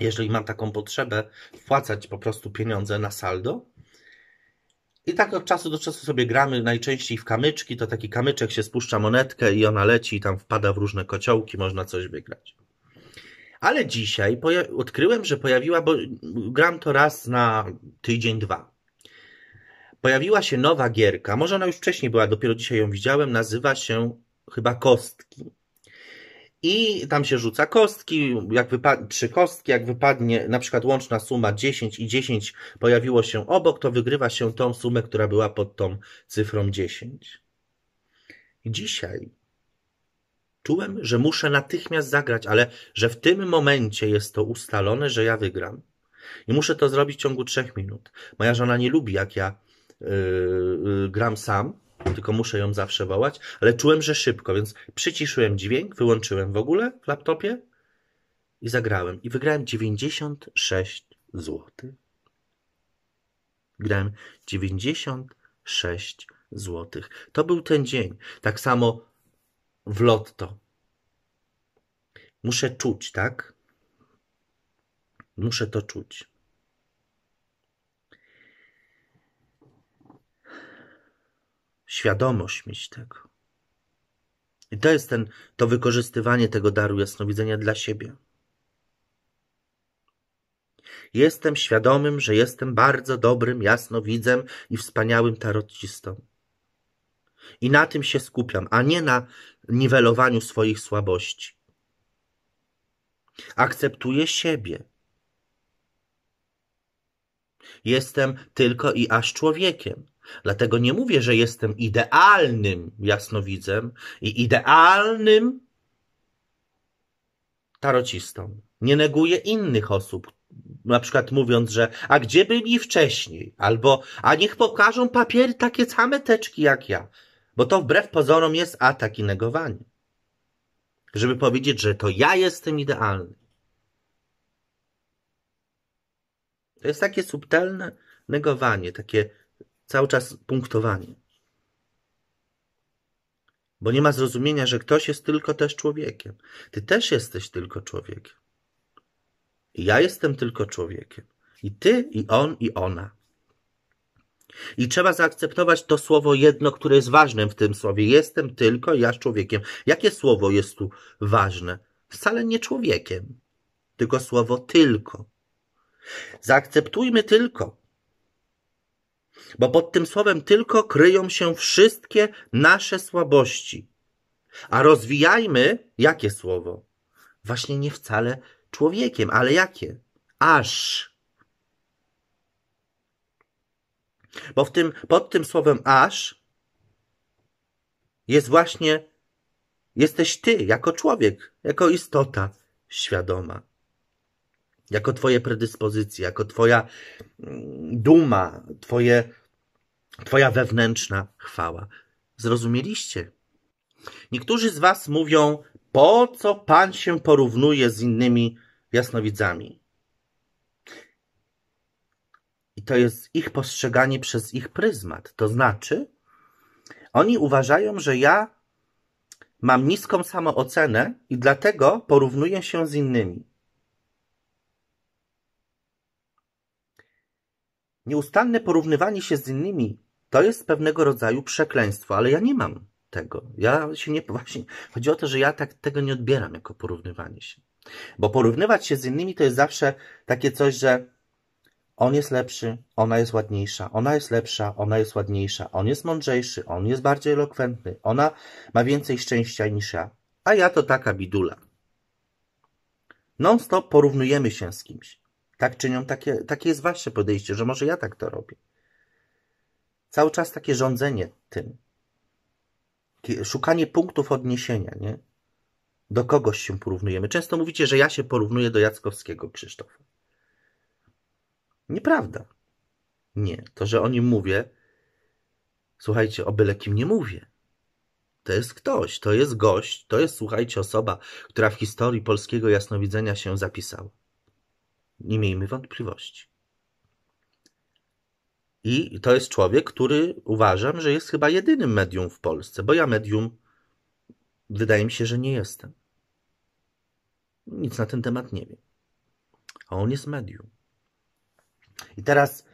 jeżeli mam taką potrzebę, wpłacać po prostu pieniądze na saldo. I tak od czasu do czasu sobie gramy, najczęściej w kamyczki, to taki kamyczek się spuszcza monetkę i ona leci i tam wpada w różne kociołki, można coś wygrać. Ale dzisiaj odkryłem, że pojawiła, bo gram to raz na tydzień, dwa. Pojawiła się nowa gierka, może ona już wcześniej była, dopiero dzisiaj ją widziałem, nazywa się chyba Kostki. I tam się rzuca kostki, jak wypad- trzy kostki, jak wypadnie na przykład łączna suma 10 i 10 pojawiło się obok, to wygrywa się tą sumę, która była pod tą cyfrą 10. Dzisiaj czułem, że muszę natychmiast zagrać, ale że w tym momencie jest to ustalone, że ja wygram. I muszę to zrobić w ciągu trzech minut. Moja żona nie lubi, jak ja yy, yy, gram sam, tylko muszę ją zawsze wołać, ale czułem, że szybko, więc przyciszyłem dźwięk, wyłączyłem w ogóle w laptopie i zagrałem. I wygrałem 96 zł. Grałem 96 zł. To był ten dzień. Tak samo w lotto. Muszę czuć, tak? Muszę to czuć. świadomość mieć tego. I to jest ten, to wykorzystywanie tego daru jasnowidzenia dla siebie. Jestem świadomym, że jestem bardzo dobrym jasnowidzem i wspaniałym tarotcistą. I na tym się skupiam, a nie na niwelowaniu swoich słabości. Akceptuję siebie. Jestem tylko i aż człowiekiem. Dlatego nie mówię, że jestem idealnym jasnowidzem i idealnym tarocistą. Nie neguję innych osób, na przykład mówiąc, że a gdzie byli wcześniej? Albo a niech pokażą papiery takie same teczki jak ja. Bo to wbrew pozorom jest atak i negowanie. Żeby powiedzieć, że to ja jestem idealny. To jest takie subtelne negowanie, takie cały czas punktowanie. Bo nie ma zrozumienia, że ktoś jest tylko też człowiekiem. Ty też jesteś tylko człowiekiem. I ja jestem tylko człowiekiem. I ty, i on, i ona. I trzeba zaakceptować to słowo jedno, które jest ważne w tym słowie. Jestem tylko ja człowiekiem. Jakie słowo jest tu ważne? Wcale nie człowiekiem, tylko słowo tylko. Zaakceptujmy tylko, bo pod tym słowem tylko kryją się wszystkie nasze słabości. A rozwijajmy jakie słowo? Właśnie nie wcale człowiekiem, ale jakie? Aż. Bo w tym, pod tym słowem aż jest właśnie jesteś ty jako człowiek, jako istota świadoma jako Twoje predyspozycje, jako Twoja mm, duma, twoje, Twoja wewnętrzna chwała. Zrozumieliście? Niektórzy z Was mówią, po co Pan się porównuje z innymi jasnowidzami? I to jest ich postrzeganie przez ich pryzmat. To znaczy, oni uważają, że ja mam niską samoocenę i dlatego porównuję się z innymi. Nieustanne porównywanie się z innymi to jest pewnego rodzaju przekleństwo, ale ja nie mam tego. Ja się nie, właśnie, chodzi o to, że ja tak tego nie odbieram jako porównywanie się. Bo porównywać się z innymi to jest zawsze takie coś, że on jest lepszy, ona jest ładniejsza, ona jest lepsza, ona jest ładniejsza, on jest mądrzejszy, on jest bardziej elokwentny, ona ma więcej szczęścia niż ja, a ja to taka bidula. Non-stop porównujemy się z kimś. Tak czynią, takie, takie jest wasze podejście, że może ja tak to robię. Cały czas takie rządzenie tym. Szukanie punktów odniesienia, nie? Do kogoś się porównujemy. Często mówicie, że ja się porównuję do Jackowskiego Krzysztofa. Nieprawda. Nie. To, że o nim mówię, słuchajcie, o byle kim nie mówię. To jest ktoś, to jest gość, to jest, słuchajcie, osoba, która w historii polskiego jasnowidzenia się zapisała. Nie miejmy wątpliwości. I to jest człowiek, który uważam, że jest chyba jedynym medium w Polsce, bo ja medium wydaje mi się, że nie jestem. Nic na ten temat nie wiem. A on jest medium. I teraz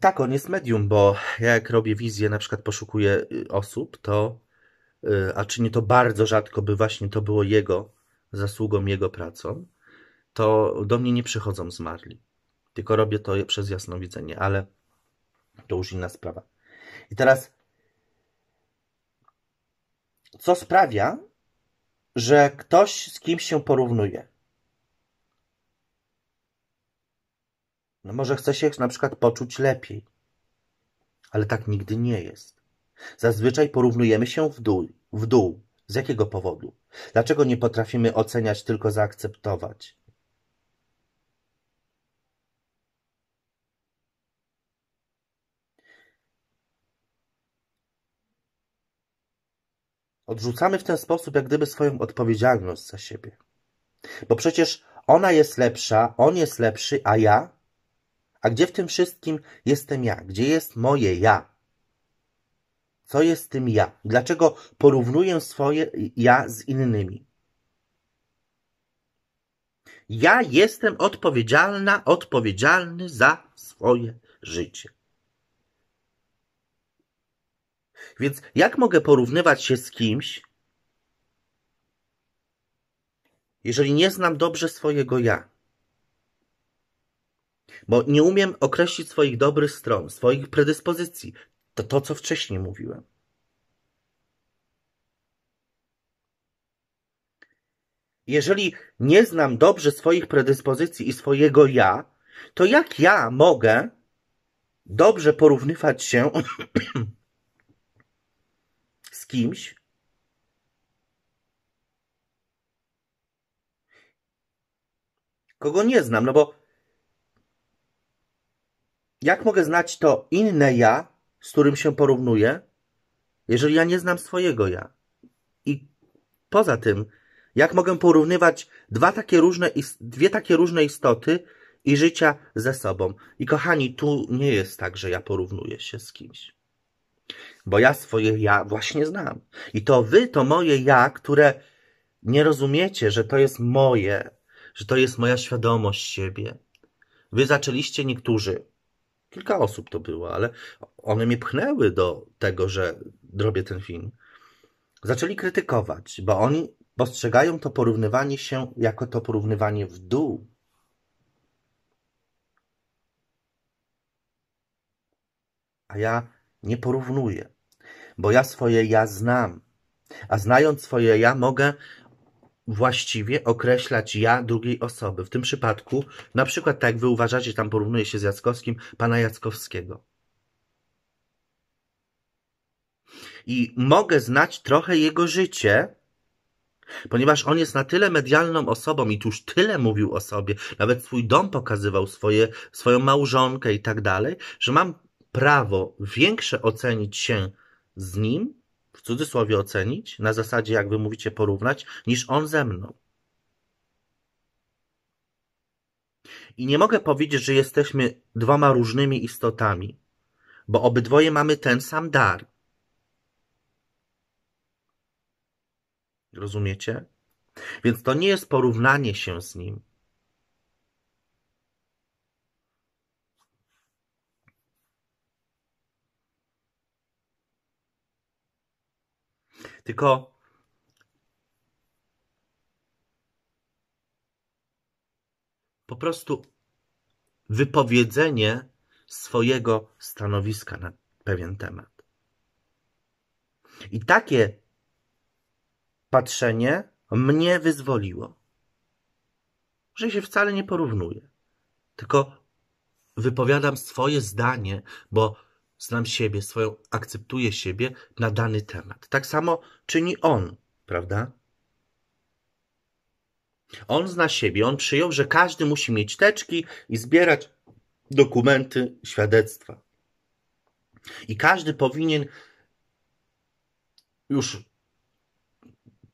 tak, on jest medium, bo ja jak robię wizję, na przykład poszukuję y, osób, to y, a czy nie to bardzo rzadko by właśnie to było jego zasługą, jego pracą, to do mnie nie przychodzą zmarli. Tylko robię to przez jasnowidzenie, ale to już inna sprawa. I teraz, co sprawia, że ktoś z kim się porównuje? No może chce się na przykład poczuć lepiej, ale tak nigdy nie jest. Zazwyczaj porównujemy się w dół, w dół. Z jakiego powodu? Dlaczego nie potrafimy oceniać, tylko zaakceptować? Odrzucamy w ten sposób jak gdyby swoją odpowiedzialność za siebie. Bo przecież ona jest lepsza, on jest lepszy, a ja? A gdzie w tym wszystkim jestem ja? Gdzie jest moje ja? Co jest tym ja? Dlaczego porównuję swoje ja z innymi? Ja jestem odpowiedzialna, odpowiedzialny za swoje życie. Więc jak mogę porównywać się z kimś, jeżeli nie znam dobrze swojego ja? Bo nie umiem określić swoich dobrych stron, swoich predyspozycji. To to, co wcześniej mówiłem. Jeżeli nie znam dobrze swoich predyspozycji i swojego ja, to jak ja mogę dobrze porównywać się kimś, kogo nie znam, no bo jak mogę znać to inne ja, z którym się porównuję, jeżeli ja nie znam swojego ja? I poza tym, jak mogę porównywać dwa takie różne, dwie takie różne istoty i życia ze sobą? I kochani, tu nie jest tak, że ja porównuję się z kimś bo ja swoje ja właśnie znam. I to wy, to moje ja, które nie rozumiecie, że to jest moje, że to jest moja świadomość siebie. Wy zaczęliście niektórzy, kilka osób to było, ale one mnie pchnęły do tego, że robię ten film. Zaczęli krytykować, bo oni postrzegają to porównywanie się jako to porównywanie w dół. A ja nie porównuję bo ja swoje ja znam. A znając swoje ja, mogę właściwie określać ja drugiej osoby. W tym przypadku, na przykład tak jak wy uważacie, tam porównuje się z Jackowskim, pana Jackowskiego. I mogę znać trochę jego życie, ponieważ on jest na tyle medialną osobą i tu już tyle mówił o sobie, nawet swój dom pokazywał, swoje, swoją małżonkę i tak dalej, że mam prawo większe ocenić się z nim, w cudzysłowie ocenić, na zasadzie, jak wy mówicie, porównać, niż on ze mną. I nie mogę powiedzieć, że jesteśmy dwoma różnymi istotami, bo obydwoje mamy ten sam dar. Rozumiecie? Więc to nie jest porównanie się z nim. Tylko po prostu wypowiedzenie swojego stanowiska na pewien temat. I takie patrzenie mnie wyzwoliło, że się wcale nie porównuję, tylko wypowiadam swoje zdanie, bo znam siebie swoją, akceptuję siebie na dany temat. Tak samo czyni on, prawda? On zna siebie, on przyjął, że każdy musi mieć teczki i zbierać dokumenty, świadectwa. I każdy powinien już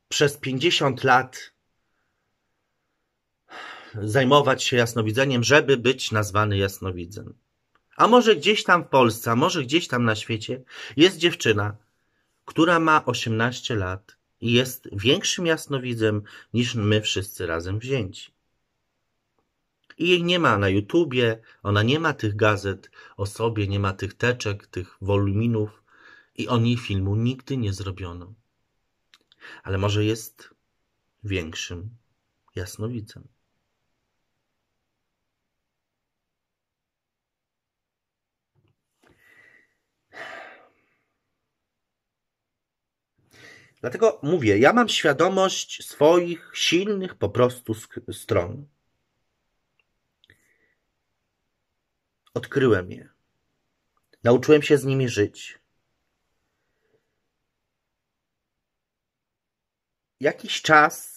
przez 50 lat zajmować się jasnowidzeniem, żeby być nazwany jasnowidzem. A może gdzieś tam w Polsce, a może gdzieś tam na świecie jest dziewczyna, która ma 18 lat i jest większym jasnowidzem niż my wszyscy razem wzięci. I jej nie ma na YouTubie, ona nie ma tych gazet o sobie, nie ma tych teczek, tych woluminów i o niej filmu nigdy nie zrobiono. Ale może jest większym jasnowidzem. Dlatego mówię, ja mam świadomość swoich silnych po prostu stron. Odkryłem je. Nauczyłem się z nimi żyć. Jakiś czas,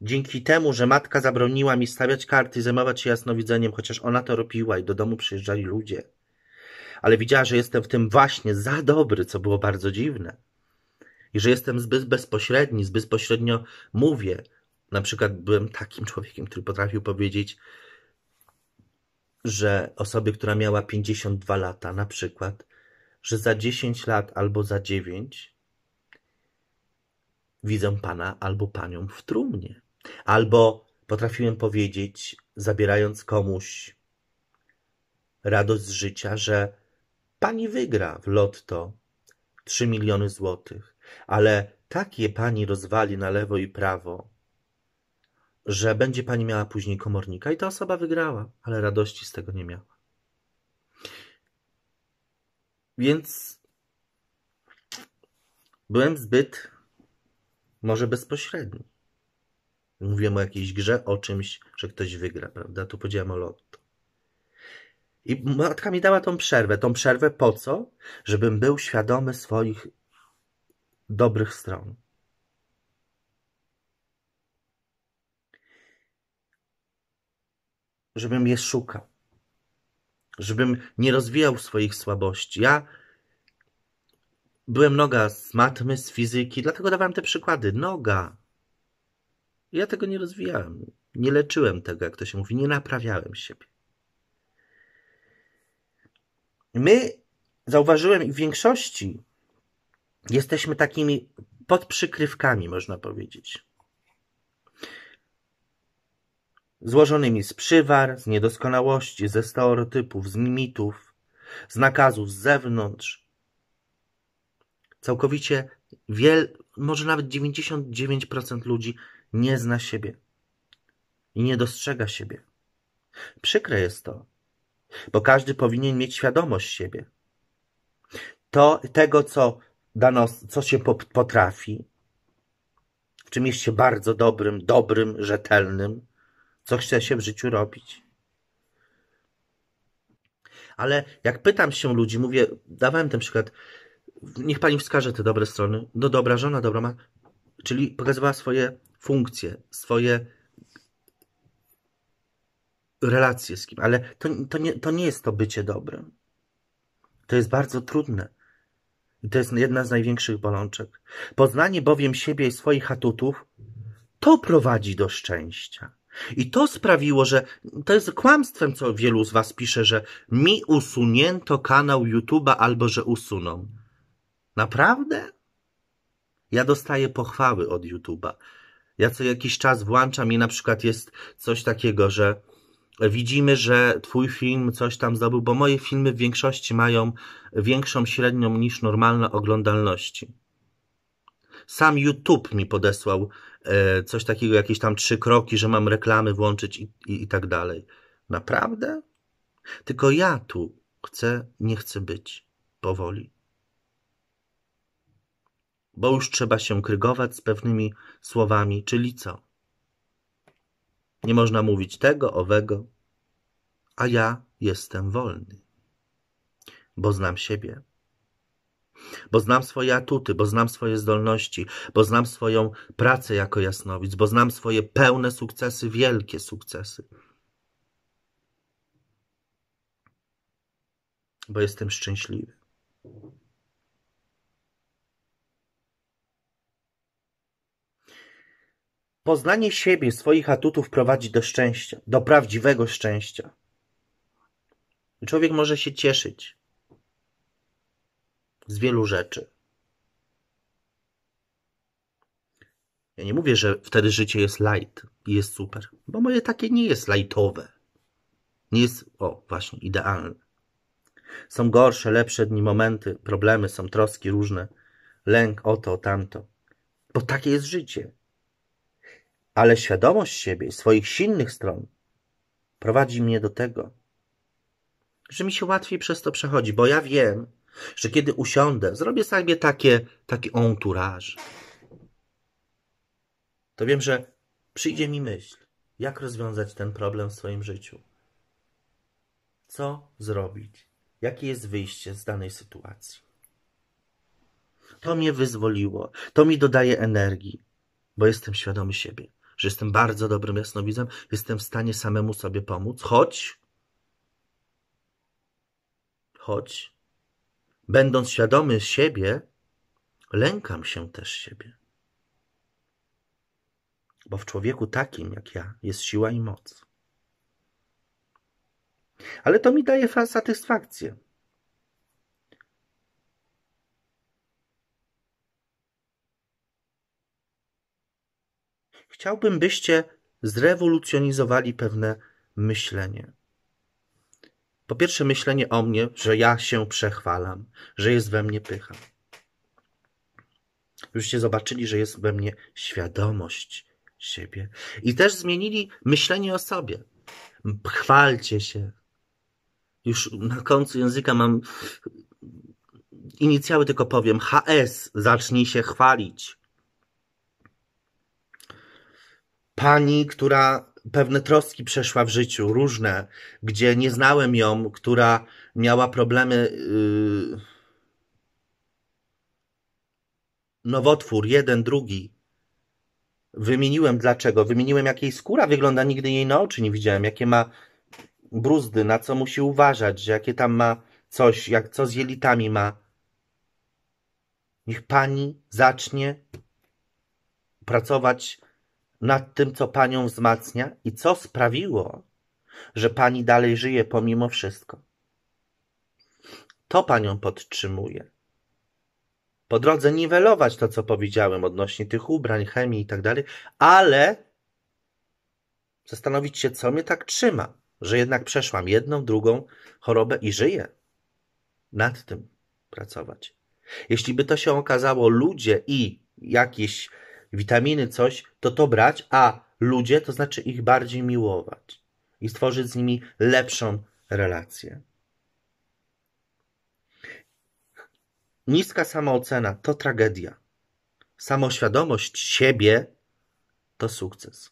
dzięki temu, że matka zabroniła mi stawiać karty i zajmować się jasnowidzeniem, chociaż ona to robiła i do domu przyjeżdżali ludzie, ale widziała, że jestem w tym właśnie za dobry, co było bardzo dziwne i że jestem zbyt bezpośredni, zbyt pośrednio mówię. Na przykład byłem takim człowiekiem, który potrafił powiedzieć, że osobie, która miała 52 lata, na przykład, że za 10 lat albo za 9 widzę pana albo panią w trumnie. Albo potrafiłem powiedzieć, zabierając komuś radość z życia, że pani wygra w lotto 3 miliony złotych. Ale tak je pani rozwali na lewo i prawo, że będzie pani miała później komornika i ta osoba wygrała, ale radości z tego nie miała. Więc byłem zbyt może bezpośredni. Mówiłem o jakiejś grze, o czymś, że ktoś wygra, prawda? Tu powiedziałem o lotto. I matka mi dała tą przerwę. Tą przerwę po co? Żebym był świadomy swoich dobrych stron żebym je szukał, żebym nie rozwijał swoich słabości. Ja byłem noga z matmy, z fizyki, dlatego dawałem te przykłady. Noga. Ja tego nie rozwijałem, nie leczyłem tego, jak to się mówi, nie naprawiałem siebie. My, zauważyłem, i w większości Jesteśmy takimi podprzykrywkami, można powiedzieć. Złożonymi z przywar, z niedoskonałości, ze stereotypów, z mitów, z nakazów z zewnątrz. Całkowicie wiel, może nawet 99% ludzi nie zna siebie i nie dostrzega siebie. Przykre jest to, bo każdy powinien mieć świadomość siebie. To, tego, co dano, co się potrafi, w czym jest się bardzo dobrym, dobrym, rzetelnym, co chce się w życiu robić. Ale jak pytam się ludzi, mówię, dawałem ten przykład, niech pani wskaże te dobre strony. No dobra żona, dobra ma, czyli pokazywała swoje funkcje, swoje relacje z kim, ale to, to, nie, to nie jest to bycie dobrym. To jest bardzo trudne to jest jedna z największych bolączek. Poznanie bowiem siebie i swoich atutów to prowadzi do szczęścia. I to sprawiło, że to jest kłamstwem, co wielu z Was pisze, że mi usunięto kanał YouTube'a albo że usuną. Naprawdę? Ja dostaję pochwały od YouTube'a. Ja co jakiś czas włączam i na przykład jest coś takiego, że widzimy, że Twój film coś tam zdobył, bo moje filmy w większości mają większą średnią niż normalne oglądalności. Sam YouTube mi podesłał e, coś takiego, jakieś tam trzy kroki, że mam reklamy włączyć i, i, i tak dalej. Naprawdę? Tylko ja tu chcę, nie chcę być powoli. Bo już trzeba się krygować z pewnymi słowami, czyli co? Nie można mówić tego, owego, a ja jestem wolny, bo znam siebie, bo znam swoje atuty, bo znam swoje zdolności, bo znam swoją pracę jako jasnowic, bo znam swoje pełne sukcesy, wielkie sukcesy. Bo jestem szczęśliwy. Poznanie siebie, swoich atutów prowadzi do szczęścia, do prawdziwego szczęścia. Człowiek może się cieszyć z wielu rzeczy. Ja nie mówię, że wtedy życie jest light i jest super, bo moje takie nie jest lightowe. Nie jest, o, właśnie, idealne. Są gorsze, lepsze dni, momenty, problemy, są troski różne, lęk o to, o tamto. Bo takie jest życie ale świadomość siebie i swoich silnych stron prowadzi mnie do tego, że mi się łatwiej przez to przechodzi, bo ja wiem, że kiedy usiądę, zrobię sobie takie, taki entourage, to wiem, że przyjdzie mi myśl, jak rozwiązać ten problem w swoim życiu. Co zrobić? Jakie jest wyjście z danej sytuacji? To mnie wyzwoliło, to mi dodaje energii, bo jestem świadomy siebie że jestem bardzo dobrym jasnowidzem, jestem w stanie samemu sobie pomóc, choć, choć, będąc świadomy siebie, lękam się też siebie. Bo w człowieku takim jak ja jest siła i moc. Ale to mi daje satysfakcję. Chciałbym, byście zrewolucjonizowali pewne myślenie. Po pierwsze, myślenie o mnie, że ja się przechwalam, że jest we mnie pycha. Jużście zobaczyli, że jest we mnie świadomość siebie. I też zmienili myślenie o sobie. Chwalcie się. Już na końcu języka mam inicjały, tylko powiem. HS, zacznij się chwalić. pani, która pewne troski przeszła w życiu, różne, gdzie nie znałem ją, która miała problemy. Yy... Nowotwór, jeden, drugi. Wymieniłem dlaczego. Wymieniłem, jak jej skóra wygląda, nigdy jej na oczy nie widziałem, jakie ma bruzdy, na co musi uważać, jakie tam ma coś, jak co z jelitami ma. Niech pani zacznie pracować nad tym, co panią wzmacnia i co sprawiło, że pani dalej żyje pomimo wszystko. To panią podtrzymuje. Po drodze niwelować to, co powiedziałem odnośnie tych ubrań, chemii i tak dalej, ale zastanowić się, co mnie tak trzyma, że jednak przeszłam jedną, drugą chorobę i żyję. Nad tym pracować. Jeśli by to się okazało ludzie i jakiś witaminy, coś, to to brać, a ludzie to znaczy ich bardziej miłować i stworzyć z nimi lepszą relację. Niska samoocena to tragedia. Samoświadomość siebie to sukces.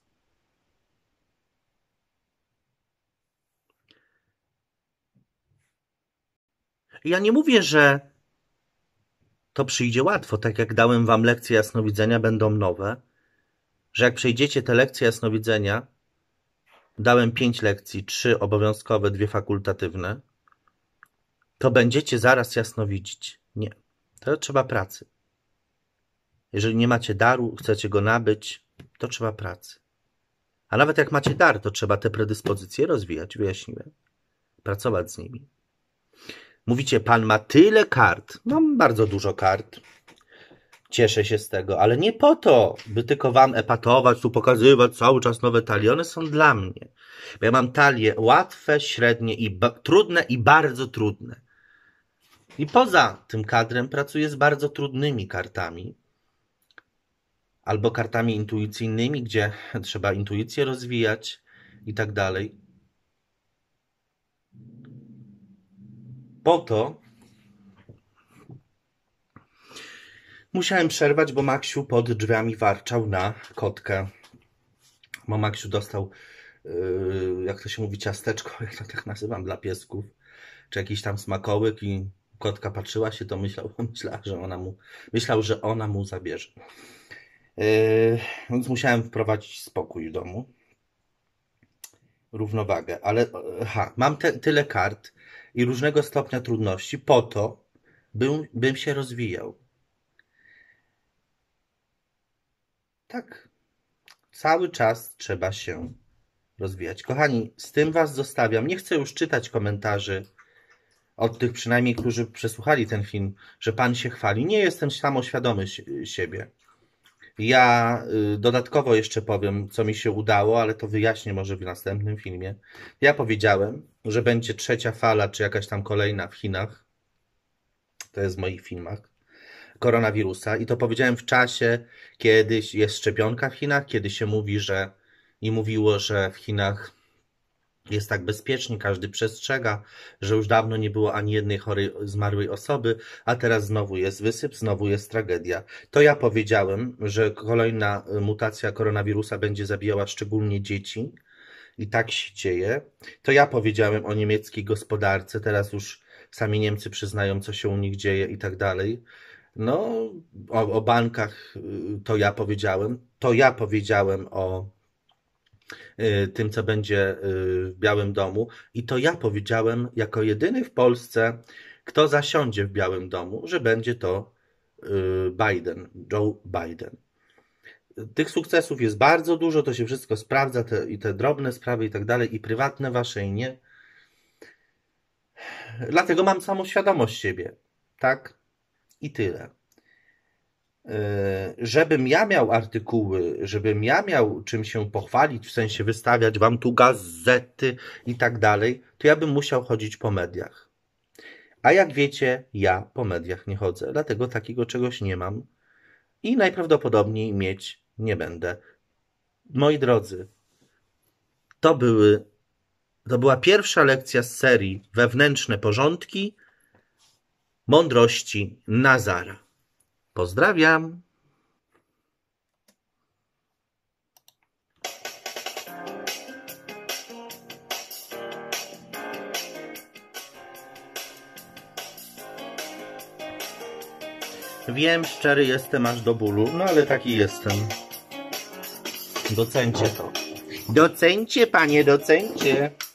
Ja nie mówię, że to przyjdzie łatwo, tak jak dałem wam lekcje jasnowidzenia, będą nowe, że jak przejdziecie te lekcje jasnowidzenia, dałem pięć lekcji, trzy obowiązkowe, dwie fakultatywne, to będziecie zaraz jasno widzieć. Nie. To trzeba pracy. Jeżeli nie macie daru, chcecie go nabyć, to trzeba pracy. A nawet jak macie dar, to trzeba te predyspozycje rozwijać, wyjaśniłem. Pracować z nimi. Mówicie, pan ma tyle kart. Mam bardzo dużo kart. Cieszę się z tego, ale nie po to, by tylko wam epatować, tu pokazywać cały czas nowe talie. One są dla mnie. Bo ja mam talie łatwe, średnie i trudne i bardzo trudne. I poza tym kadrem pracuję z bardzo trudnymi kartami. Albo kartami intuicyjnymi, gdzie trzeba intuicję rozwijać i tak dalej. po to musiałem przerwać, bo Maksiu pod drzwiami warczał na kotkę. Bo Maksiu dostał, yy, jak to się mówi, ciasteczko, jak to tak nazywam, dla piesków, czy jakiś tam smakołyk i kotka patrzyła się, to myślał, myślała, że ona mu, myślał, że ona mu zabierze. Yy, więc musiałem wprowadzić spokój w domu równowagę, ale e, ha, mam te, tyle kart, i różnego stopnia trudności po to, bym, bym się rozwijał. Tak, cały czas trzeba się rozwijać. Kochani, z tym Was zostawiam. Nie chcę już czytać komentarzy od tych przynajmniej, którzy przesłuchali ten film, że Pan się chwali. Nie jestem samoświadomy siebie. Ja y, dodatkowo jeszcze powiem, co mi się udało, ale to wyjaśnię może w następnym filmie. Ja powiedziałem, że będzie trzecia fala, czy jakaś tam kolejna w Chinach. To jest w moich filmach koronawirusa i to powiedziałem w czasie, kiedy jest szczepionka w Chinach, kiedy się mówi, że i mówiło, że w Chinach jest tak bezpiecznie, każdy przestrzega, że już dawno nie było ani jednej chorej, zmarłej osoby, a teraz znowu jest wysyp, znowu jest tragedia. To ja powiedziałem, że kolejna y, mutacja koronawirusa będzie zabijała szczególnie dzieci i tak się dzieje. To ja powiedziałem o niemieckiej gospodarce, teraz już sami Niemcy przyznają, co się u nich dzieje i tak dalej. No, o, o bankach y, to ja powiedziałem. To ja powiedziałem o Y, tym, co będzie y, w Białym Domu. I to ja powiedziałem jako jedyny w Polsce, kto zasiądzie w Białym Domu, że będzie to y, Biden, Joe Biden. Tych sukcesów jest bardzo dużo, to się wszystko sprawdza, te, i te drobne sprawy, i tak dalej, i prywatne wasze, i nie. Dlatego mam samą świadomość siebie, tak? I tyle. Y, żebym ja miał artykuły, żebym ja miał czym się pochwalić, w sensie wystawiać wam tu gazety i tak dalej, to ja bym musiał chodzić po mediach. A jak wiecie, ja po mediach nie chodzę, dlatego takiego czegoś nie mam i najprawdopodobniej mieć nie będę. Moi drodzy, to były to była pierwsza lekcja z serii Wewnętrzne porządki mądrości Nazara. Pozdrawiam! Wiem, szczery jestem aż do bólu, no ale taki jestem. Docencie to. Docencie, panie docencie.